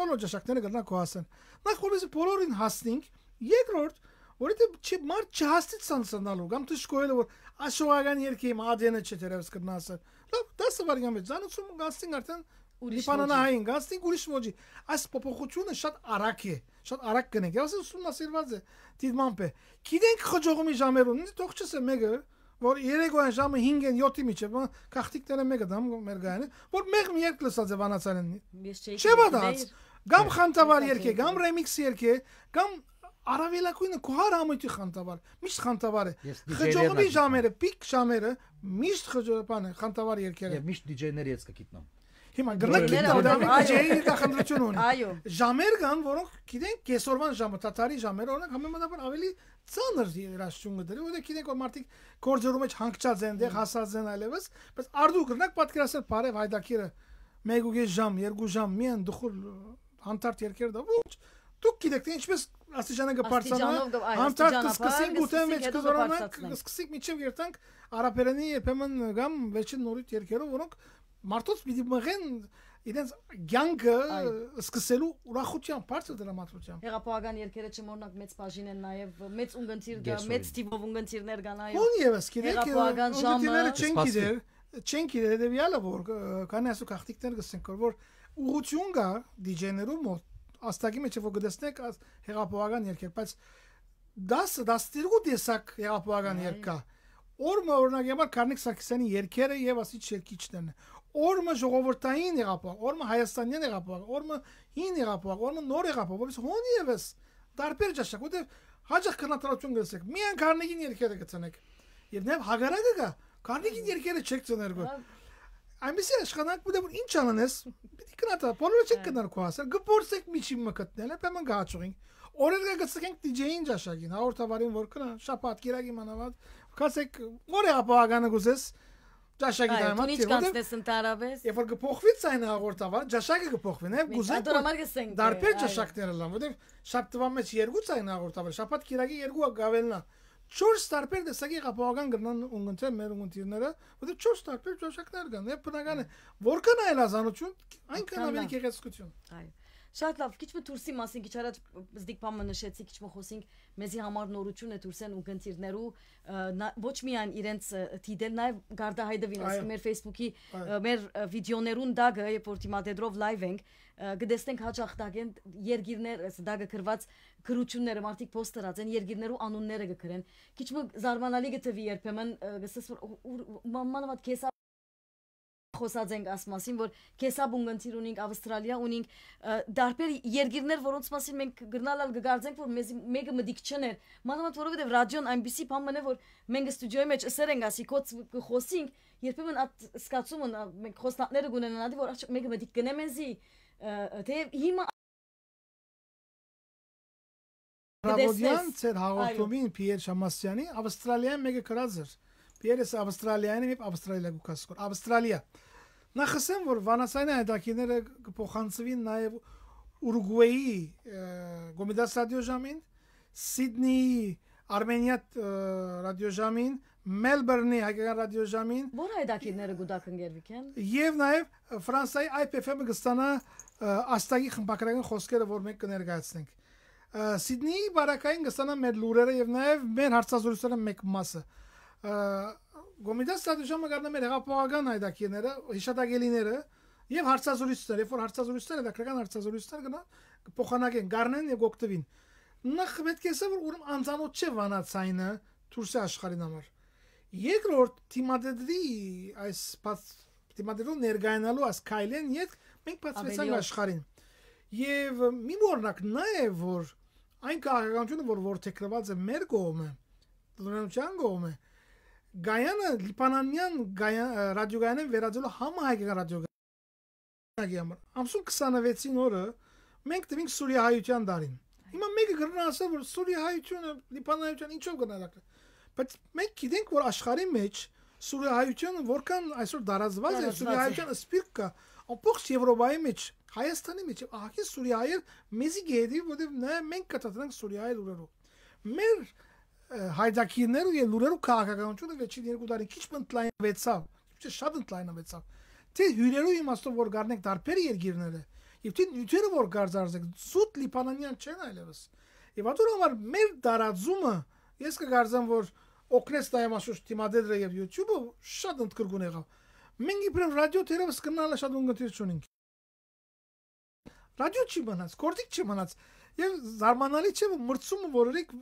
բոլոր ճաշակները գտնա քո հասան։ Նախ որպես բոլորին հասնենք, երկրորդ որովհետև չի մարդ չհաստի ցանցանալու, կամ դժգոհել որ աշխողական երկի մադենը չդերևս կնասը։ Լավ, դասը վարյամ է, ցանցում գաստին արդեն լիբանանային գաստին ուրիշ ոճի։ Այս փոփոխությունը շատ արագ է, շատ արագ կնենք։ Ես ասում ուսումնասիրված է դիտմամբ է։ Գիտենք խոջողումի ժամերուն, ինձ թող չսե մեկը որ երեկոյան ժամը 5-ին 7-ի միջև կախտիկները մեկը դամ մեր գայանը որ մեղ մի երկ լսած է վանացան չէ բադած դե, գամ խանտավար երկե գամ ռեմիքս երկե գամ արավելակույնը կուհար ամույթի խանտավար միշտ խանտավար է խճողի ժամերը պիկ ժամերը միշտ խճողան է խանտավար երկերը եւ միշտ դիջեյներ ես կգիտնամ Հիմա գրնակ դիտում ջեյի կախնդրություն ունի։ Այո։ Ժամեր կան, որոնք գիտեն, կեսօրվան ժամը, տատարի ժամերը, օրինակ համեմատաբար ավելի ծանր երաշխում դրի, որտեղ դե գիտենք որ մարդիկ գործերում մեջ հանգչած են, դեղ հասած են այլևս, բայց արդյոք գրնակ պատկերացնել բարև հայդակիրը 1.5 ժամ, 2 ժամ միան դուխուլ հանդարտ երկեր դա ոչ դուք գիտեք թե ինչպես աստիճանը կբարձրանա հանդարտ կսկսենք գուտեն մեջ կզորանանք սկսենք միջև երթանք արաբերենի երբեմն կամ վերջին նորույթ երկերով որոնք մարդոց պիտի մղեն իրենց ցանկը սկսելու ուրախությամբ, բարձր դրամատրությամբ։ Հեղափոխական երկերը չմոռնանք մեծ բաժին են նաև մեծ ունգընթիր դա, մեծ տիպով ունգընթիրներ կան այո։ Ո՞ն եւս գիտեք, հեղափոխական ժամը չեն գիտեր, չեն գիտեր դեպիալը դե որ կան այսու քախտիկներ գսենք որ ուղություն կա դիջեյներու մոտ աստակի մեջ որ գտեսնեք հեղափոխական երկեր, բայց 10 12 տեսակ հեղափոխական երկ կա։ Օրը օրինակ եղավ Կարնիկ Սարգսյանի երկերը եւ ասիչ երկիչներն Օրը ժողովրդային եղապող, օրը հայաստանյան եղապող, օրը հին եղապող, օրը նոր եղապող, որպես հոնի եւս տարբեր ճաշակ, որտեղ հաջող քննադատություն գցեք։ Մի անկարնիկին երկերը գցնեք։ Եվ նաեւ հագարակը կա, կարնիկին երկերը չեք ցներգու։ Այնպես է աշխատանք մտա որ ինչ անանես, պիտի կնատա, բոլորը չեք կնարկու հա։ ասել, գփորսեք միջի մկտնել, պեմն գաճուղին։ Օրերգա գցենք DJ-ին ճաշակին, հաղորդավարին որ կնա, շապատ, գիրակի մանավանդ, կասեք, որ է ապահովականը գուզես, Ճաշակի դարմատ։ Դու ինչ կանցնես ընդարաբես։ Երբ որ կփոխվի ցայն հաղորդավար, ճաշակը կփոխվի, նաև գուզեն։ Դարբեր ճաշակները լան, որտեղ շաբթվա մեջ երկու ցայն հաղորդավար, շաբաթ կիրակի երկու ակավելնա։ 4 տարբեր տեսակի ղապողական գտնան ունգընթեր մեր ունգընթիրները, որտեղ 4 տարբեր ճաշակներ կան։ Եվ բնական է, որքան այլազանություն, այնքան ավելի գեղեցկություն։ Այո։ Շատ լավ, քիչ մը դուրսի մասին քիչ առաջ Զդիկ Փամը նշեցի, քիչ մը խոսենք մեզի համար նորություն է դուրսեն ու գնտիրներու ոչ միայն իրենց դիտել, նաև Գարդահայդովին, իսկ մեր Facebook-ի մեր վիդեոներուն դագը, երբ որ դիմադեդրով լայվ ենք, գտեսնենք հաճախ դագեն երգիրներ, այս դագը գրված գրությունները մարդիկ post դրած են, երգիրներու անունները գկրեն։ Քիչ մը զարմանալի գտվի երբեմն, գսես որ մանավանդ քեսա խոսած ենք աս մասին, որ քեսաբուն գնցիր ունենք Ավստրալիա, ունենք դարբեր երկիրներ, որոնց մասին մենք գտնալալ գկարձենք, որ մեզ մեկը մդիկ չներ։ Մանավանդ որովհետև ռադիոն այնպեսի բան մնե, որ մենք ստուդիոյի մեջ սեր ենք ասի, կոց խոսենք, երբեմն այդ սկացումը մենք խոսնակները գունենան ադի, որ աղջիկ մեկը մդիկ գնեմ էզի, թե հիմա Ռավոդյան ծեր հաղորդումին Պիեր Շամասյանի Ավստրալիայում մեկը գրած էր։ Պիերս Ավստրալիայում եւ Ավստրալիա գուկասկոր։ Ավստրալիա Նախասեմ որ Վանասայնի հետաքիները կփոխանցվին նաև Ուրուգվեի Գոմեդա ռադիոժամին, Սիդնեի Արմենիա ռադիոժամին, Մելբուրնի հայկական ռադիոժամին։ Որ հետաքիները գուտակ ընկերվիկեն։ Եվ նաև Ֆրանսայի IPF-ը կստանա աստագի խմբակրական խոսքերը, որ մենք կներկայացնենք։ Սիդնեի բարակային կստանա մեր լուրերը եւ նաև մեր հարցազրույցները մեկ մասը։ Գոմիդաս ստատուշը մգարնում էր հեղափոխական հայտակիները, հիշատակելիները եւ հարցազրույցներ, երբ որ հարցազրույցները, դակրական հարցազրույցներ գնա փոխանակեն, գառնեն եւ օգտվին։ Նախ պետք է ասա, որ ուրեմն անծանոթ չէ վանացայինը Թուրքիա աշխարհին համար։ Երկրորդ թիմադրի այս բաց թիմադրու ներգայանալու աս Քայլեն ետ մենք բացվեցանք աշխարհին։ Եվ մի մորնակ նաեւ որ այն քաղաքականությունը, որ որ թեկնված է մեր կողմը, դրանության կողմը, որ Գայանը Լիբանանյան ռադիոգայանը վերածելու համահայկական ռադիոգայանի համար։ Ամսուն 26-ին օրը մենք տվինք Սուրիահայության դարին։ Հիմա մեկը գրնա ասել որ Սուրիահայությունը Լիբանանայության ինչով գնալակը։ Բայց մենք գիտենք որ աշխարհի մեջ Սուրիահայությունը որքան այսօր դարազված է Սուրիահայության սպիրկը ամբողջ Եվրոպայի մեջ Հայաստանի մեջ ահա Սուրիայը մեզի գեդի որտեղ նա մենք կտատնանք Սուրիայի ուրերով։ Մեր հայդակիրներու եւ լուրերու քաղաքականությունը վերջին երկու տարի քիչ ընդլայնվեցավ, քիչ շատ ընդլայնվեցավ։ Թե հյուրերու իմաստով որ գարնեք դարբեր երկիրները, եւ թե նյութերը որ գարձարձեք, զուտ լիբանանյան չեն այլևս։ Եվ աթուր համար մեր դարաձումը ես կգարձեմ որ օկնես նայմասուս թիմադեդրը եւ YouTube-ը շատ ընդգրկուն եղավ։ Մենք իբրև ռադիո թերևս կնալը շատ ունգտիր չունենք։ Ռադիո չի մնաց, կորտիկ չի մնաց։ Եվ զարմանալի չէ որ մրցումը որերեք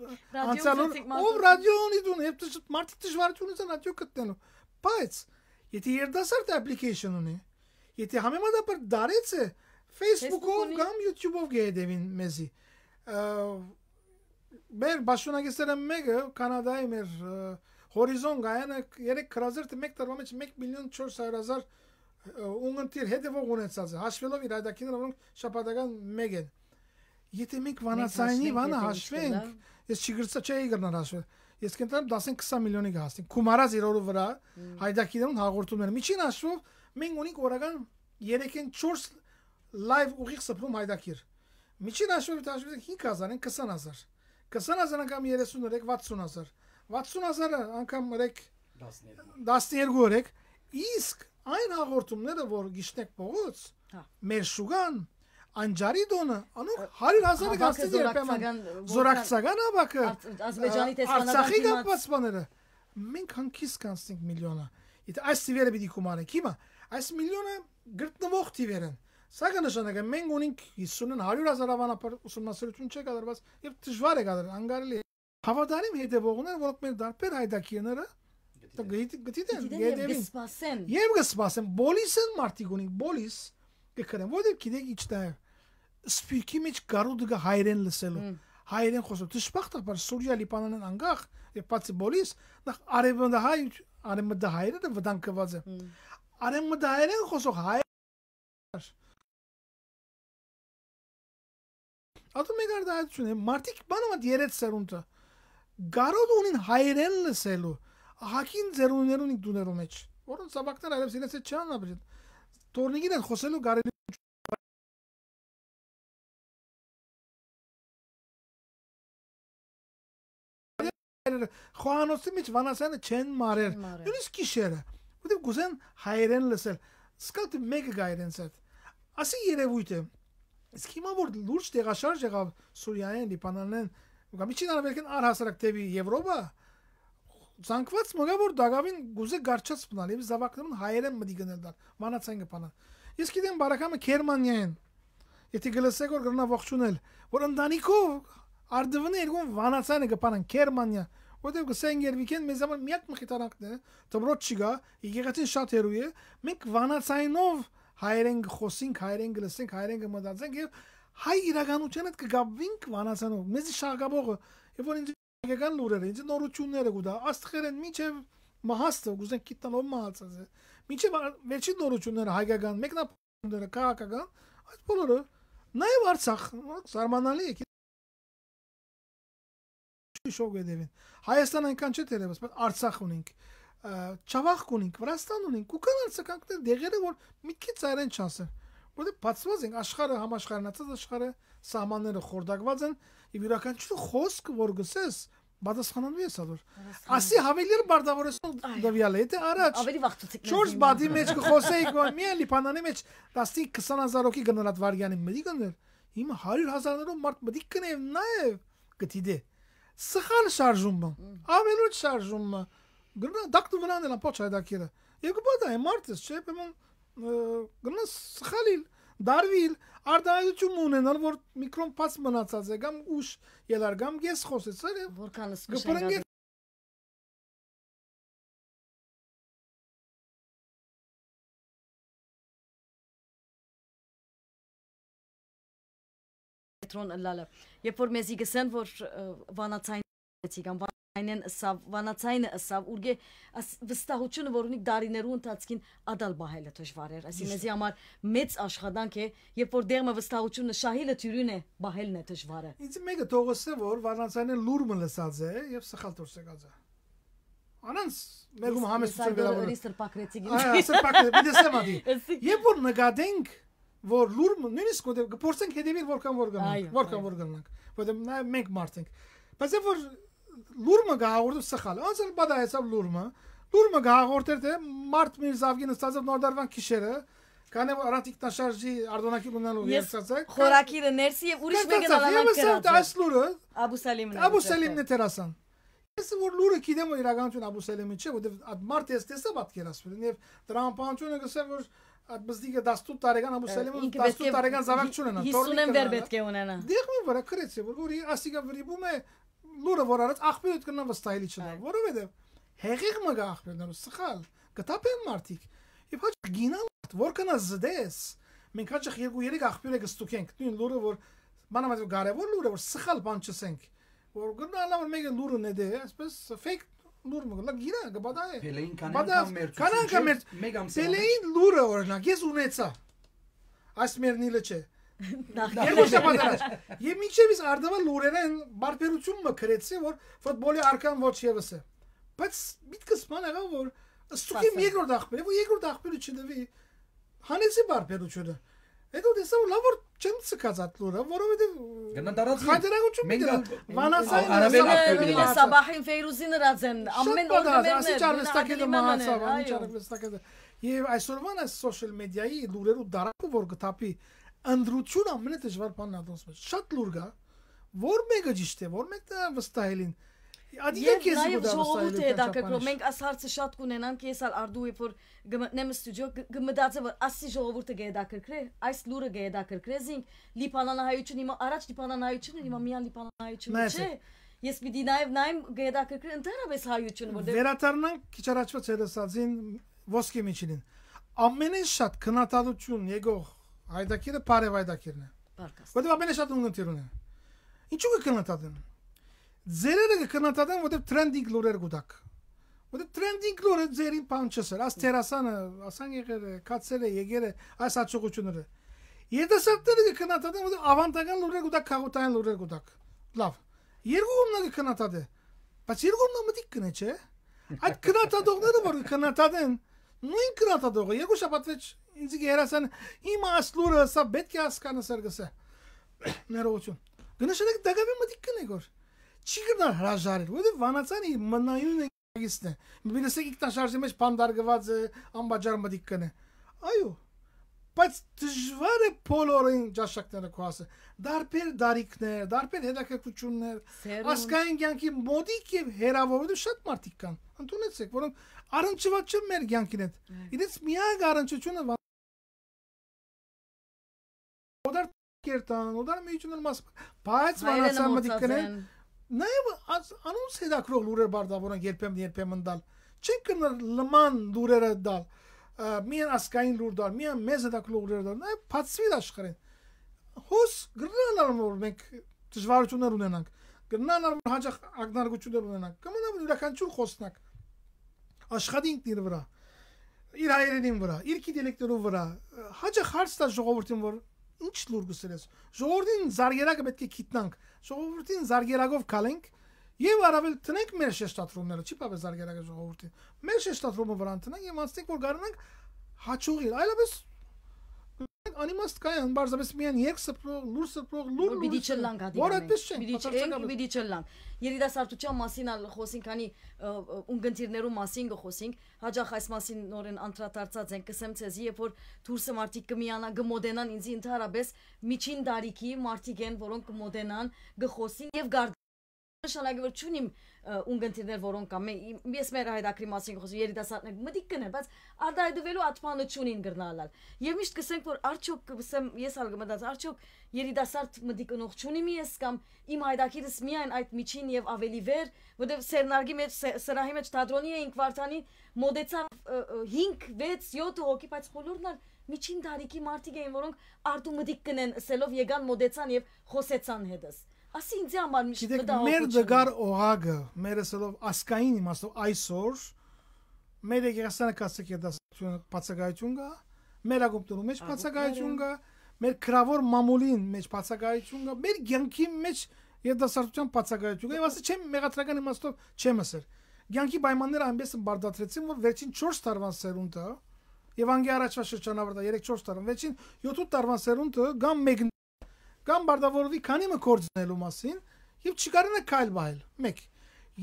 անցյալով ով ռադիոյի դուն եւ մարդիկ դժվարությունից են ռադիո գտնելու։ Բայց եթե երդասարտ application ունի, եթե համեմատաբար դարեց է Facebook-ով կամ YouTube-ով գեդեվին մեզի։ Մեր բաշխունակիցները մեկը կանադայի մեր հորիզոն գայանը 3 քրազերտ 1 տարվա մեջ 1 միլիոն 400000 ունգընտիր հետևող ունեցած է։ Հաշվելով իրադակիները որոնք շաբաթական մեկ են։ Եթե մենք վանասայինի վանը հաշվենք, ես չգրծա չէի գտնան հաշվել։ Ես կընտրեմ 10-ին 20 միլիոնի գահստին։ Կումարած 3-ը վրա հայդակիրան հաղորդումներ։ Միջին հաշվով մենք ունենք օրական 3-ին 4 live ուղիղ սփռում հայդակիր։ Միջին հաշվով դաշվում 5000-ին 20000։ 20000-ը կամ 33 60000։ 60000-ը անգամ 3 12 12 իսկ այն հաղորդումները որ գիշնեք փողոց հա։ մեր շուգան այն ջարի դոնը անուք 100000-ը գասել երբեմն զորակցական ավակը Ադրբեջանի տեսանական կապասպաները մենք հանկիս կանցնենք միլիոնը իդ այս ծիվերը պիտի կումանենք հիմա այս միլիոնը գտնվող ծիվեր են սա կնշանակա մենք ունենք 50-ն 100000 ավանապար ուսումնասիրություն չէ կատարված եւ դժվար է կատարել անգարելի հավատարիմ հետեւողներ որոնք մեր դարբեր հայդակիները գիտեն գիտեն եւ սպասեն եւ սպասեն բոլիսն մարտիկ ունենք բոլիս կգրեմ որտեղ գիտեք ի՞նչ դա է սփյուքի մեջ գարուդը գա հայրեն լսելու հայերեն խոսում դժբախտաբար դե սուրիա լիբանանն անգախ եւ բացի բոլիս նախ արևմտահայ արևմտահայերը դա վտանգված է արևմտահայերեն խոսող հայ Ատոմ մեգարդացուն է մարտիկ բանավանդ երեց սերունդը գարոդ ունին հայերեն լսելու հակին ձերուներուն դուներու մեջ որոնց ավակները արևսինեցի չան ապրել Տորնիկին խոսելու գարելի խոհանոցի մեջ վանասյանը չեն մարել։ Նույնիսկ գիշերը, որտեղ գուզեն հայերեն լսել։ Սկատ մեկը գա իրենց հետ։ Ասի երևույթը։ Իսկ հիմա որ լուրջ տեղաշարժ եղավ Սուրիայեն, Լիբանանեն, Գամիչին արաբերքեն առհասարակ դեպի Եվրոպա, ցանկված մոգա որ դակավին գուզե գարչած բնալ եւ զավակներուն հայերեն մտի գնել դա։ Մանացան կփանա։ Ես գիտեմ բարակամը Գերմանիան։ Եթե գլսեք որ գրնա ողջունել, որ ընտանիքով Արդվնի երկում վանացանը կփանան Գերմանիա, որտեղ գսեն երվիկեն մեզ համար միակ մխիթանակն է, դպրոց չկա, եկեղեցին շատ հերույ է, մենք վանացայինով հայերեն խոսենք, հայերեն գլսենք, հայերեն կմտածենք եւ հայ իրականությանը կգաբվենք վանացանով։ Մեզ շարգաբողը, եւ որ ինձ եկական լուրերը, ինձ նորությունները գուտա, աստղերեն միջև մահաստը գուզենք կիտնալով մահացած է։ Միջև վերջի նորությունները հայկական, մեկնա դերը քաղաքական, այդ բոլորը նաև Արցախ, զարմանալի է հիշող գեդևին։ Հայաստան այնքան չէ դերևս, բայց Արցախ ունենք, Չավախ ունենք, Վրաստան ունենք, ու կան արձականքներ դեղերը, որ մի քիչ այրեն չանսեն։ Որտե բացված են աշխարհը համաշխարհնացած աշխարհը սահմանները խորդակված են, եւ յուրաքանչյուր խոսք, որ գսես, պատասխանանու ես ալոր։ Ասի հավելիր բարդավորեսն դավյալը, եթե առաջ։ Ավելի վախտուցիկ։ 4 բադի մեջ կխոսեիք, որ մի էլի փանանի մեջ 15-20000 օքի գնալատ վարյանի մտի գնել։ Հիմա 100 հազարներով մարդ մտի կնեև նայև գտիդե սխալ շարժումը, ավելուց շարժումը։ Գրնա դակտու մնան էլ ոչ այդակերը։ Երկու բադա է մարտես, չէ՞, բեմ գրնա սխալին դարվիլ արդարացում ունենալ որ միկրոն փաս մնացած է կամ ուշ ելար կամ ես խոսեցել եմ որքանս գշերն Պետրոն Լալը։ Երբ որ մեզի գսեն, որ վանացային էի կամ վանացային սավ, վանացային սավ ուրգե վստահությունը, որ ունի դարիներու ընթացքին ադալ բահելը դժվար էր, այսինքն մեզի համար մեծ աշխատանք է, երբ որ դեղը վստահությունը շահիլը ծյուրին է, բահելն է դժվարը։ Ինձ մեկը թողոսը որ վանացային լուրմը լսած է եւ սխալ դուրս եկած է։ Անանց մեղում համեստություն վերաբերում։ Սրպակրեցի գինի։ Այո, սրպակրեցի, դեսեմ ադի։ Երբ որ նկատենք որ լուրը նույնիսկ մոտեւ գործենք հետևել որքան որ գնանք, որքան որ գնանք, որտեղ նա մենք մարդ ենք։ Բայց եթե որ լուրը գահորդում սխալ, անցել բադա հեսավ լուրը, լուրը գահորդեր թե մարդ Միրզավգին ստացավ նոր դարվան քիշերը, Կանեմ առատիկնաշարժի արդոնակի մնալով երծացակ։ Խորակիրը ներսի եւ ուրիշ մեկը դալանակ կերածը։ Ես այս լուրը Աբուսալիմն է։ Աբուսալիմն է դերասան։ Ես որ լուրը գիտեմ որ իրականություն Աբուսալիմի չէ, որտեվ այդ մարդ ես տեսա պատկերացրել եւ դրամապանությունը գսել որ այդ բզդիկը 18 տարեկան ամուսելեմ 18 տարեկան զավակ չունենա 50 վեր պետք է ունենա հա։ դեղը վրա քրեցի որ որի ասիկա վրիբում է լուրը որ արած ախպերդ կնա վստահելի չնա որովհետև հեղեղ մը գախպերն ու սխալ գտապեն մարդիկ եւ հաճ գինա որ կնա զդես մենք հաճ երկու երեք ախպերը կստուքենք նույն լուրը որ մանավանդ կարևոր լուրը որ սխալ բան չսենք որ գնալա որ մեկը լուրն է դե այսպես fake լուրը լա գիրա գբադա է Պելեին կանանքա մեր կանանքա մեր մեկ ամսա Պելեին լուրը օրինակ ես ունեցա այս մերնիլը չէ Երկու շաբաթ առաջ։ Եվ ինչևից արդավա լուրերեն բարբերություն մը քրեցի, որ ֆուտբոլի արքան ոչ եւս է։ Բայց միտքս ման եղավ որ ստուքի երկրորդ ախպերը, որ երկրորդ ախպերը չդվի։ Հանեցի բարբերությունը։ Հետո դեսա որ լավ որ չեմ ցկած ատլուրը, որովհետև գնահատած հայտարարություն մի դրա վանասային արաբեն ապրելն է Սաբահին Ֆեյրուզին Ռազեն ամեն օր մերն է ասիճար վստակել մահացավ, անիճար վստակել եւ այսօրվան այս սոցիալ մեդիայի լուրերը դարակը որ գտապի ընդրություն ամենը դժվար բանն է դոնց մեջ շատ լուրգա որ մեկը ճիշտ է որ մեկը վստահելին Adică că zic da asta e dacă că մենք աս հարցը շատ կունենանք ես ալ արդուի որ գտնեմ ստուդիո գմդացը որ ասի ժողովուրդը գեդակրկրե այս լուրը գեդակրկրեզինք լիպանանահայությունը հիմա առաջ լիպանանահայությունը հիմա միան լիպանանահայությունը չէ ես պիտի նաև նայեմ գեդակրկրե ընդհանրապես հայությունը որտեղ վերադառնանք քիչ առաջվա ցերեսածին ոսկե միջին ամենեն շատ քննադատություն եկող հայդակիրը բարև հայդակիրն է բարկաս որտեղ ամենեն շատ ունգընտիրուն է ինչու՞ կքննադատեն ձերերը կքննադատեն, որտեղ տրենդինգ լուրեր գուտակ։ Որտեղ տրենդինգ լուրը ձերին բան չսեր, աս տերասանը, ասան եղել է, կացել է, եղել է այս հաջողությունները։ Երիտասարդները կքննադատեն, որտեղ ավանդական լուրեր գուտակ, քաղաքային լուրեր գուտակ։ Լավ։ Երկու կողմն կքննադատե։ Բայց երկու կողմը մտիկ կնե, չէ՞։ Այդ կնատադողները որ կնատադեն, նույն կնատադողը երկու շաբաթ վեճ ինձ գերասան իմ ասլուրը սա պետք է հասկանա սերգսը։ Ներողություն։ Գնաշեք դակավի մտիկ կնեք որ չի գնար հրաժարել, որովհետև վանացան մնայուն է գիսն է։ Մինչև ինքնաշարժի մեջ բանդարգված է անբաժար մտիկ կնե։ Այո։ Բայց դժվար է բոլորին ճաշակները քոսը։ Դարբեր դարիքներ, դարբեր հետաքրքրություններ, ասկային ցանկի մոդիկ եւ հերավորելու շատ մարդիկ կան։ Ընտունեցեք, որոնք առնչված չեն մեր ցանկին հետ։ Իրենց միակ առնչությունը Օդար կերտան, օդար միջունալ մաս, բայց վանացան մտիկ կնեն Նաև անոնց հետաքրող լուրեր բարդավորան երբեմն երբեմն դալ։ Չեն կներ լման լուրերը դալ։ Միան ասկային լուր դալ, միան մեզ հետաքրող լուրեր դալ, նաև փածվի աշխարհին։ Հոս գրնանալ որ մենք դժվարություններ ունենանք, գրնանալ որ հաջող ակնարկություններ ունենանք։ Կմնա յուրաքանչյուր խոսնակ աշխատին դիր վրա։ Իր հայերենին վրա, իր գիտելիքներով վրա։ Հաջող հարց տա ժողովրդին որ Ինչ լուր գսել ես։ Ժողովրդին զարգերակը պետք է գիտնանք։ Ժողովրդին զարգերակով քալենք եւ առավել տնենք մեր շեշտադրումները, չի պապե զարգերակը ժողովրդին։ Մեր շեշտադրումը վրան տնենք եւ անցնենք որ գարնանք հաճուղի։ Այլապես անիմաստ կա են բարձրապես միան երկ սփռող, լուր սփռող, լուր լուր։ Պիտի չլանք ադի։ Որ այդպես չէ։ Պիտի չենք, պիտի չլանք։ Երիտասարդության մասին ալ խոսենք, քանի ունգընտիրներու մասին գխոսենք, հաջախ այս մասին նորեն անդրադարձած են, կսեմ ցեզ, երբ որ դուրսը մարդիկ կմիանան, կմոդենան ինձի ընդհանրապես միջին դարիքի մարդիկ են, որոնք կմոդենան, գխոսին եւ գարդ նշանակավորություն իմ ունգընտիրներ, որոնք կամ ես մեր հայդակրի մասին խոսում երիտասարդներ մտիկ կնեն, բայց արդայդվելու ատմանությունին գրնալալ։ Եվ միշտ կսենք, որ արդյոք կսեմ ես ալ կմտած, արդյոք երիտասարդ մտիկ ընող չունի մի ես կամ իմ հայդակիրս միայն այդ միջին եւ ավելի վեր, որտեղ սերնարգի մեջ սրահի մեջ թատրոնի էինք վարտանի մոդեցավ 5, 6, 7 հոգի, բայց խոլորն ալ միջին տարիքի մարդիկ էին, որոնք արտու մտիկ կնեն, սելով եկան մոդեցան եւ խոսեցան հետս։ Ասի ինձ համար միշտ մտա։ Գիտեք, մեր դգար օհագը, մեր ասելով ասկային իմաստով այսօր մեր եկեղեցանը կասեք դասությունը բացակայություն կա, մեր ակումբտուրում մեջ բացակայություն կա, մեր կրավոր մամուլին մեջ բացակայություն կա, մեր ցանկի մեջ երդասարտության բացակայություն կա։ Եվ ասի չեմ մեղատրական իմաստով չեմ ասել։ Ցանկի պայմանները այնպես բարդացրեցին, որ վերջին 4 տարվան սերունդը Եվ անգի առաջվա շրջանավարտա 3-4 տարվա, վերջին 7-8 տարվան սերունդը գամ կամ բարդավորվի քանի մը կորցնելու մասին եւ չկարենա քայլ բայել։ 1.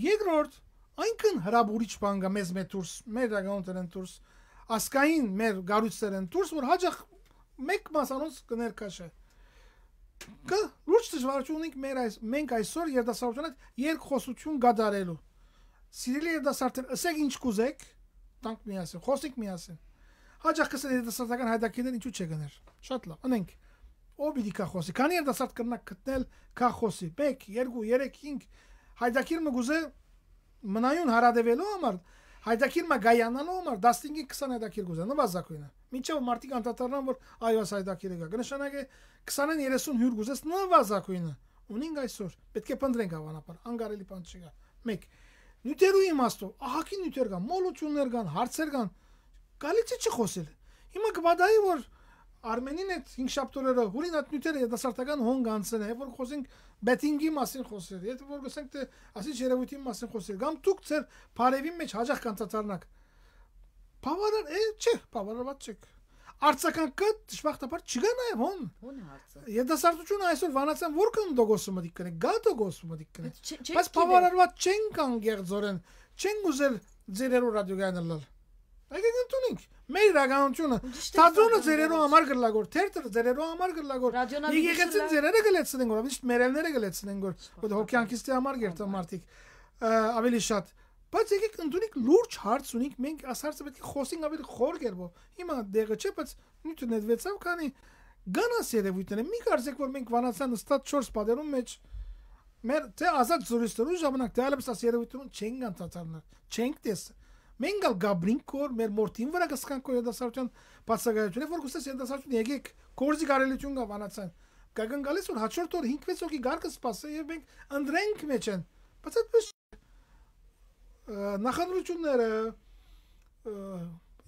Երկրորդ այնքան հրաբուրիչ բան կա մեզ մեր դուրս, մեր ակաունտերեն դուրս, ասկային մեր գարուցերեն դուրս, որ հաջող մեկ մասանոց կներկաշե։ Կա լուրջ դժվարություն ունենք մեր այս մենք այսօր երդասարտության հետ երկխոսություն գադարելու։ Սիրելի երդասարտներ, ասեք ինչ կուզեք, տանք միասին, խոսենք միասին։ Հաջող կսեն երդասարտական հայտակիրներ ինչու՞ չգներ։ Շատ լավ, անենք ով պիտի կախոսի։ Քանի երդասարդ կննակ գտնել կախոսի 1 2 3 5 հայդակիրը գուզե մնայուն հարադևելու համար հայդակիրը գայանանու համար 15-ի 20 հայդակիր գուզե նվազակույնը։ Մինչև մարդիկ անդատարան որ այո հայդակիրը գա։ Նշանակե 20-ն 30 հյուր գուզես նվազակույնը։ Ունինք այսօր պետք է փնտրենք հավանաբար անգարելի բան չկա։ 1 նյութերու իմաստով ահագին նյութեր կան մոլություններ կան հարցեր կան գալիցի չխոսել հիմա կբադայի որ Արմենին այդ 5 շաբթորերը հուրին այդ նյութերը դասարտական հոնգ անցել է, որ խոսենք բետինգի մասին խոսել, եթե որ գսենք թե ասի երևույթի մասին խոսել, կամ դուք ծեր բարևի մեջ հաջող կանցածառնակ։ Բավարար է, չէ, բավարարված չէ։ Արցական կը դժբախտաբար չգա նաև հոն։ Հոն հարցը։ Երիտասարդությունը այսօր վանացան որքան դոգոսում մտիկ կնե, գա դոգոսում մտիկ կնե։ Բայց բավարարված չեն կան գեղձորեն, չեն ուզել ձերերու ռադիոգանել։ Այդեն ընդունենք։ Մեր իրականությունը ստադիոնը ձերերու համար գլագոր, թերթը ձերերու համար գլագոր։ Եկեղեցին ձերերը գլեցնեն գոր, միշտ մերելները գլեցնեն գոր, որ հոգյանքիստի համար գերտա մարդիկ ավելի շատ։ Բայց եկեք ընդունենք լուրջ հարց ունենք, մենք ասարցը պետք է խոսենք ավելի խոր կերպով։ Հիմա դեղը չէ, բայց նույնը դեդվեցավ, քանի գանաս երևույթները մի կարծեք որ մենք վանացան նստած 4 պատերում մեջ մեր թե ազատ զորիստերու ժամանակ դալը բսած երևույթում չենք անցածարներ, չենք տեսը Մենք գալ գաբրինք կոր մեր մորտին վրա կսկանք կոր երդասարության բացակայությունը, որ գուստես երդասարություն եկեք կորզի կարելություն կա վանացան։ Կական գալիս որ հաջորդ օր 5-6 հոգի գարկը սպասե եւ մենք ընդրենք մեջ են։ Բայց այդպես նախանրությունները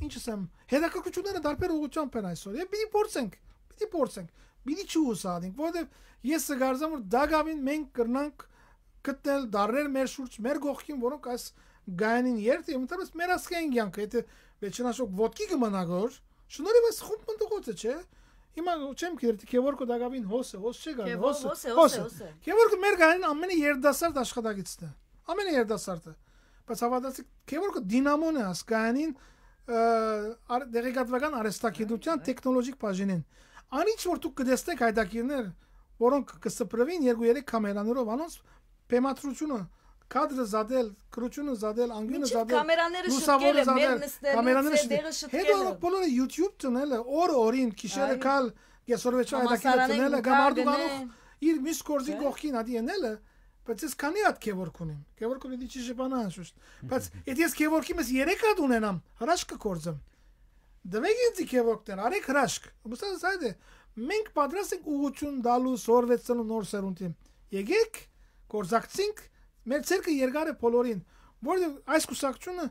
ինչ ասեմ, հետաքրքրությունները դարբեր ուղղությամբ են այսօր։ Եվ պիտի փորձենք, պիտի փորձենք։ Պիտի չուսադենք, որովհետեւ ես զգարձամ որ դակավին մենք կրնանք գտնել դարներ մեր շուրջ, մեր գողքին, որոնք այս գայանին երթ եմ ընդառաջ մեր ասկային կյանքը եթե վերջնաշոք ոդկի կմնա գոր շնորհիվ էս խումբ մտողոցը չէ հիմա չեմ գիտեր թե որ կոդագավին հոսը հոս չի գան հոսը հոսը քեոր կը մեր գայանին ամենը երդասարտ աշխատագիցն է ամենը երդասարտը բայց հավատացի քեոր կը դինամոն է ասկայանին դերեկատվական արհեստագիտության տեխնոլոգիկ բաժինին անիչ որ դուք կդեստեք հայտակիրներ որոնք կսպրվին 2-3 կամերաներով անոնց բեմատրությունը կադրը զադել, կրուճունը զադել, անգինը զադել, կամերաները շտկել են, մեր նստել, կամերաները շտկել են։ Հետո բոլորը YouTube տնել է, օր-օրին գիշերը կալ, այսօրվա չայդակերը տնել է, գամարդուգանող իր միս կորզի գողքին ադի ենելը, բայց ես քանի հատ Գևորգ ունեմ։ Գևորգը դի չի շփանա շուտ։ Բայց եթե ես Գևորգի մեզ 3 հատ ունենամ, հրաշքը կորձեմ։ Դվեք ինձ Գևորգներ, արեք հրաշք։ Ոստան սայդե մենք պատրաստ ենք ուղություն դալու, սորվեցնելու նոր սերունդին։ Եկեք, կորզակցենք Մեր ցերկը երկար է բոլորին, որտեղ այս կուսակցությունը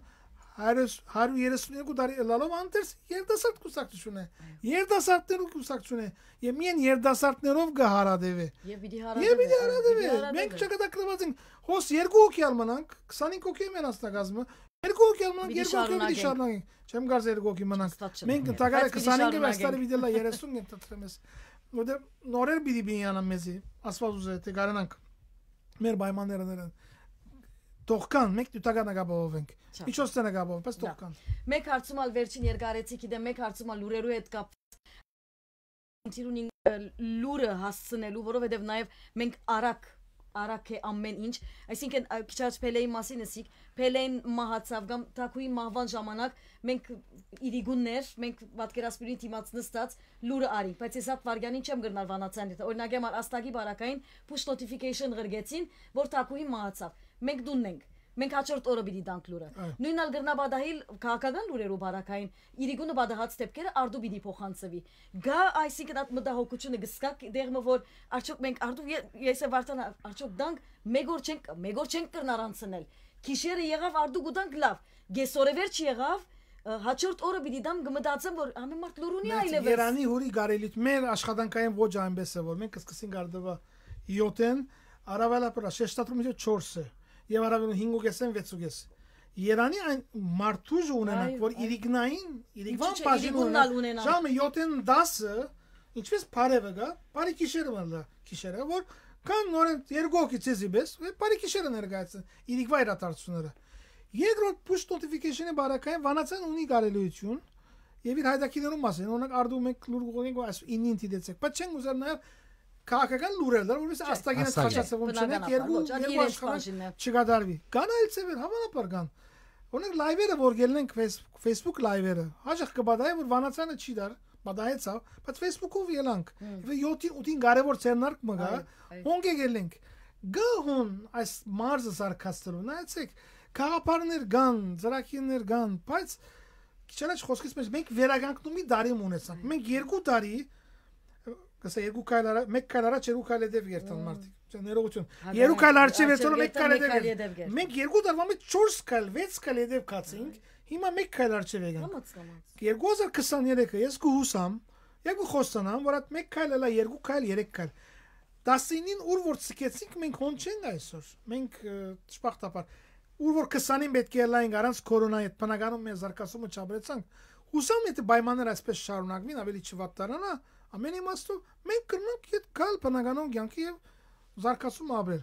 132 տարի լալով անտերս երդասարտ կուսակցություն է։ Երդասարտներու կուսակցություն է։ Եվ միայն երդասարտներով գհարադեվե։ Եվ պիտի հարադեվե։ Մենք չկտակրված ենք։ Հոս երկու հոգի մնանք, 25 հոգի մեր աստակազմը, երկու հոգի մնանք, երկու հոգի պիտի շարունակենք։ Չեմ կարծես երկու հոգի մնանք։ Մենք ընդհանրապես 25 եմ այստարի դիտելա 30 եմ դտրեմս։ Որտեղ նորեր պիտի բիանա մեզի, ասված ուզե, թե գարանանք։ Մեր պայմանները նրանք Տողքան, մենք դուտական ակապովենք։ Միջոցներ ակապով, պես տողքան։ Մեկ հարցում ալ վերջին երկարեցիքի դեմ, մեկ հարցում ալ լուրերու հետ կապված։ Տիրունին լուրը հասցնելու, որովհետև նաև մենք արագ արաք է ամեն ինչ այսինքն քիչ առաջ Պելեի մասին ասիկ Պելեն մահացավ կամ Թակուի մահվան ժամանակ մենք իրիգուններ մենք պատկերացնի դիմաց նստած լուրը արի բայց ես հատ վարգանին չեմ գրնալ վանացան դիտը օրինակ եմ աստագի բարակային push notification գրգեցին որ Թակուի մահացավ մենք դունն ենք։ Մենք հաջորդ օրը պիտի դանք լուրը։ Նույնն էլ գրնաբադահիլ քաղաքական լուրերով բարակային իրիգունը բադահած դեպքերը արդու պիտի փոխանցվի։ Գա այսինքն այդ մտահոգությունը գսկա դեղը որ արդյոք մենք արդու ես եմ վարտան արդյոք դանք մեգոր չենք մեգոր չենք կրնարանցնել։ Գիշերը եղավ արդու գուտանք լավ։ Գեսորը վերջ եղավ հաջորդ օրը պիտի դամ գմտածեմ որ ամեն մարդ լուրունի այլևս։ Երանի հուրի գարելիտ մեր աշխատանքային ոչ այնպես է որ մենք սկսենք արդվա 7-ն, արավելապես շեշտադրումը 4-ը եւ առավելին 5.5-ն 6.5 Երանի այն մարտուժ ունենանք, որ իրիկնային, իրիկվան բաժին ունենանք։ Ժամը 7-ին 10-ը, ինչպես բարևը գա, բարի գիշերը մնա, գիշերը, որ կան նորեն երկողի ցեզի բես, բարի գիշերը ներկայացն, իրիկվա իրատարությունները։ Երկրորդ push notification-ը բարակային վանացան ունի կարելիություն, եւ իր հայտակիներում մասն, օրինակ արդու մենք լուրջ գողենք, այս ինին դիդեցեք, բայց չեն ուզել նաեւ քաղաքական լուրերն են, որովհետեւ աստագինը քաշացվում չնեք երկու երկու աշխարհը չկատարվի։ Կան այլ ծևեր, հավանաբար կան։ Օրինակ լայվերը որ գելնենք Facebook լայվերը, հաջող կբադայի որ վանացանը չի դար, բադայեցա, բայց Facebook-ով ելանք։ Եվ 7-ին 8-ին կարևոր ցերնարկ մը գա, հոնգ եկելենք։ Գահուն այս մարզը սարկաստելու, նայեցեք, քաղաքապարներ կան, ծրակիններ կան, բայց քիչ առաջ խոսքից մեջ մենք վերագանքնումի դարի ունեցանք։ Մենք երկու տարի Դասա երկու քայլ արա, մեկ քայլ առաջ, երկու քայլ հետև երթան մարդիկ։ Չէ, ներողություն։ հա, Երկու դե, քայլ առաջ վերցնում, մեկ քայլ հետև։ Մենք երկու տարվա մեջ 4 քայլ, 6 քայլ հետև կացինք։ հա։ Հիմա մեկ քայլ առաջ եկանք։ 2023-ը ես կհուսամ, երկու խոստանամ, որ այդ մեկ քայլը լա երկու քայլ, երեք քայլ։ Դասինին ուր որ ցկեցինք մենք հոն չենք այսօր։ Մենք շփախտապար ուր որ 20-ին պետք է լայնք առանց կորոնայի հետ բնականում մեր զարգացումը չաբրեցանք։ Հուսամ եթե պայմանները այսպես շարունակվին, ավելի չվատտարանա, Ամեն իմաստով մենք կրնանք այդ գալ բնականոն կյանքի եւ զարգացում ապրել։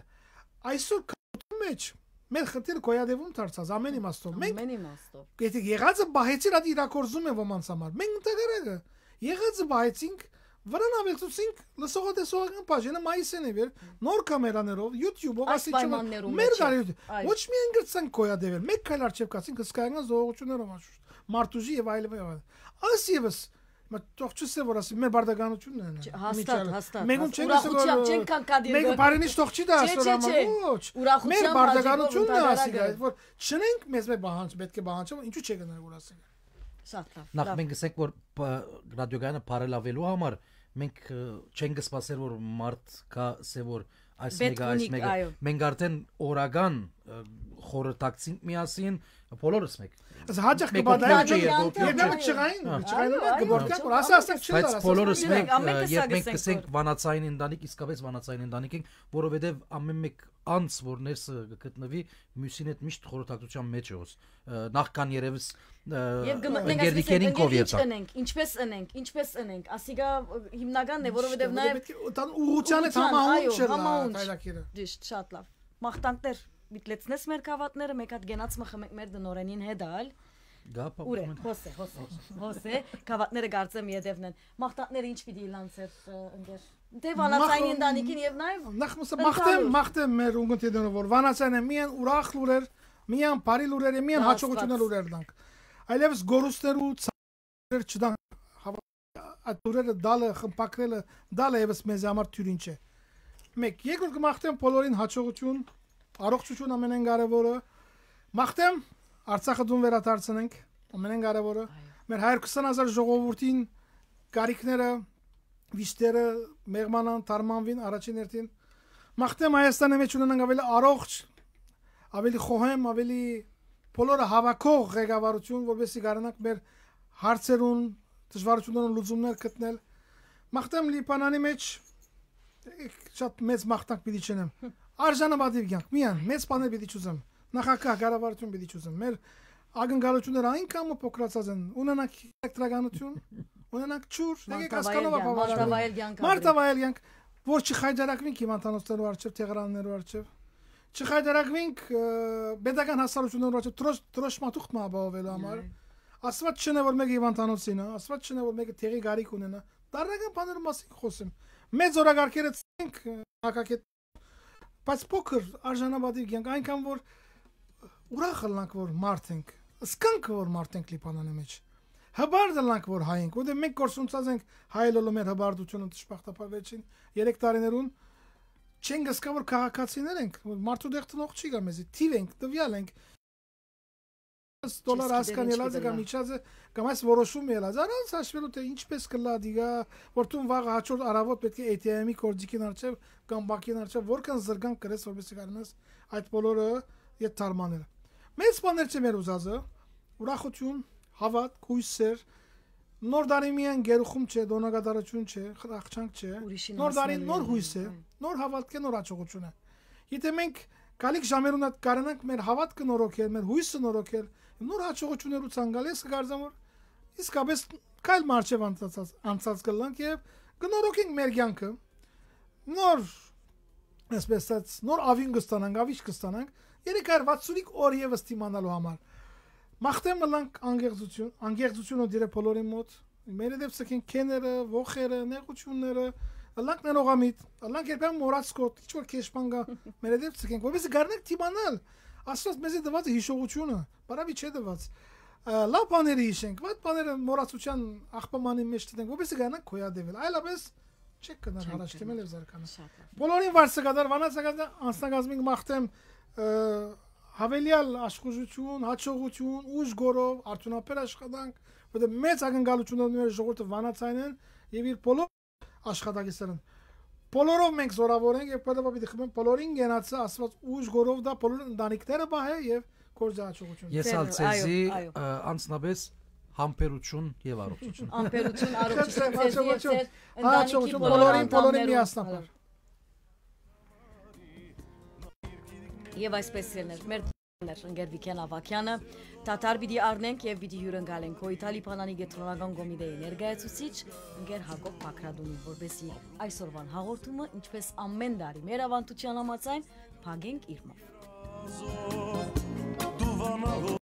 Այսօր քաղաքի մեջ մեր խնդիրը գոյատևում դարձած ամեն իմաստով։ Մենք ամեն իմաստով։ Եթե եղածը բահեցին, այդ իրակորձում է ոմանց համար։ Մենք ընդդերակը եղածը բահեցինք, վրան ավելցուցինք լսողատեսողական բաժինը մայիսին է վեր նոր կամերաներով YouTube-ով ասիչում մեր դարիթ ոչ մի ընկրցան գոյատևել մեկ քայլ արժեվ կացին հսկայական զողողություններով աշխուժ մարտուժի եւ այլն այլն ասիևս այլ, այլ, այլ, այլ, այլ, այլ, այլ, այլ, այլ, մա թող չսե որ ասի մեր բարդականությունն է նա հաստատ հաստատ մենք չենք ասի որ չենք կան կադիր մենք բարենից թող չի դա ասում ոչ մեր բարդականությունն է ասի դա որ չնենք մեզ մեր բանջ պետք է բանջում ինչու՞ չեք նա որ ասեն շատ լավ նախ մենք ասենք որ ռադիոգանը բարելավելու համար մենք չենք սпасել որ մարդ կա ասե որ այս մեգա այս մեգա մենք արդեն օրական խորհրդակցինք միասին բոլորս մեկ հաճախ կբադայի երբեմն չղային, չղայնում են գորտակ, որ ասա ասենք չի դաս։ Բայց բոլորս մենք երբ մենք կսենք վանացային ընտանիք, իսկապես վանացային ընտանիք ենք, որովհետև ամեն մեկ անց որ ներսը գտնվի մյուսին հետ միշտ խորհրդակցության մեջ է ոս նախքան երևս Գերդիկերին կովիեցա ինչպես ընենք ինչպես ընենք ասիկա հիմնականն է որովհետև նաև ուղղության է համահունչ չէ համահունչ դիշտ շատ լավ մաղթանքներ միտլեցնես մեր կավատները, մեկ հատ գենացմը խմենք մեր դնորենին հետ այլ։ Դա փոփոխում են։ Հոսե, հոսե, հոսե, կավատները գարցեմ եդևն են։ Մախտատները ինչ պիտի լանցեր ընկեր։ Դե վանացային ընտանիքին եւ նաեւ նախ մուսը մախտեմ, մախտեմ մեր ուղղընդ եդենը որ վանացանը միան ուրախ լուրեր, միան բարի լուրեր, միան հաջողություններ լուրեր դանք։ Այլևս գորուստերու ցածր չդան այդ լուրերը դալը խմպակրելը դալը եւս մեզ համար թյուրինչ է։ Մեկ երկրորդ կմախտեմ բոլորին հաջողություն Առողջություն ամենեն կարևորը։ Մաղթեմ Արցախը դուն վերադարձնենք, ամենեն կարևորը։ Մեր 120000 ժողովրդին գարիկները, վիշտերը մեղմանան, թարմանվին առաջին հերթին։ Մաղթեմ Հայաստանի մեջ ունենանք ավելի առողջ, ավելի խոհեմ, ավելի բոլորը հավաքող ղեկավարություն, որովհետեւ կարողանանք մեր հարցերուն, դժվարություններուն լուծումներ գտնել։ Մաղթեմ Լիբանանի մեջ շատ մեծ մաղթանք պիտի չնեմ։ Արժանապատիվ կյանք։ Միան մեծ բաներ պիտի ճուզեմ։ Նախագահ կառավարություն պիտի ճուզեմ։ Մեր ակնկալությունները այնքան փոքրացած են։ Ունենանք էլեկտրականություն, ունենանք ջուր, եկեք հասկանով ապավարել։ Մարտավայել կյանք, որ չխայդարակվենք հիվանդանոցներով արչև Թեհրաններով արչև։ Չխայդարակվենք pedagogan հասարություններով արչև տրոշ տրոշմատուխտ մաբավելու համար։ Ասված չնե որ մեկը հիվանդանոցին է, ասված չնե որ մեկը թերի գարիկ ունենա։ Դարական բաներ մասին խոսեմ։ Մեծ օրագարկերը ցենք հակակետ բայց փոքր արժանապատիվ կյանք այնքան որ ուրախ լանք որ մարդ ենք սկանք որ մարդ ենք լիբանանի մեջ հբարդ լանք որ հայ ենք որտեղ դե մենք կորսունցած ենք հայելոլո մեր հբարդությունը դժբախտաբար վերջին 3 տարիներուն չենք հասկա որ քաղաքացիներ ենք որ մարդու դեղ տնող չի գա մեզի թիվ ենք տվյալ ենք դոլար հասկան ելած կամ միջածը կամ այս որոշում ելած առանց հաշվելու թե ինչպես կլա դիգա որտուն վաղ հաջորդ արավոտ պետք է ATM-ի կորձիկին արչև կամ բակին արչև որքան զրգան կրես որպես կարնաս այդ բոլորը ետ թարմանել մեծ բաներ չէ մեր ուզածը ուրախություն հավատ հույսեր նոր դարի միայն գերխում չէ դոնագադարություն չէ խրախճանք չէ նոր դարին նոր հույս է նոր հավատք է նոր աճողություն է եթե մենք Կալիք ժամերուն այդ կարենանք մեր հավատքը նորոգել, մեր հույսը նորոգել, նոր հաջողություններ ու ցանկալես կգարձամ որ իսկապես կայլ մարչև անցած անցած կլանք եւ գնորոքին մեր յանքը նոր այսպես ասած նոր ավին կստանանք ավիշ կստանանք 365 օր եւս դիմանալու համար մախտեմ մլանք անգերզություն անգերզությունը դերը բոլորի մոտ մեր դեպ սկին կեները ողերը նեղությունները Ալանք նորամիտ, ալանք երբեմն մորացկոտ, ինչ որ քեշ բան կա, մեր դեպ սկենք, որովհետեւ գարնակ դիմանալ, Աստված մեզ է դված հիշողությունը, բարավի չէ դված։ Լավ բաները հիշենք, վատ բաները մոռացության աղբամանի մեջ դնենք, որովհետեւ գանանք կոյադեվել։ Այլապես չեք կնար առաջ դիմել եւ զարկանալ։ Բոլորին վարսը կդարվանած անսնագազմին մաղթեմ հավելյալ աշխուժություն, հաջողություն, ուժ գորով, արդյունաբեր աշխատանք, որտեղ մեծ ակնկալություններ ունեն ժողովուրդը վանացային են եւ իր բոլոր աշխատակիցներն Բոլորով մենք զորավոր ենք եւ պետք է պիտի խմեն բոլորին գենացը ասված ուժ գորով դա բոլոր ընտանիքները բահե եւ գործաճողություն։ Ես ալցեզի անձնապես համբերություն եւ առողջություն։ Համբերություն, առողջություն։ Առողջություն բոլորին, բոլորին միասնապար։ Եվ այսպես էլ մեր Ներշնգեր Վիկեն Ավակյանը դատար պիտի առնենք եւ պիտի հյուրընկալենք Օիտալի բանանի գետրոնական կոմիտեի ներկայացուցիչ ընկեր Հակոբ Փակրադունի, որբեսի այսօրվան հաղորդումը ինչպես ամեն տարի մեր ավանդության համաձայն փագենք իրմով։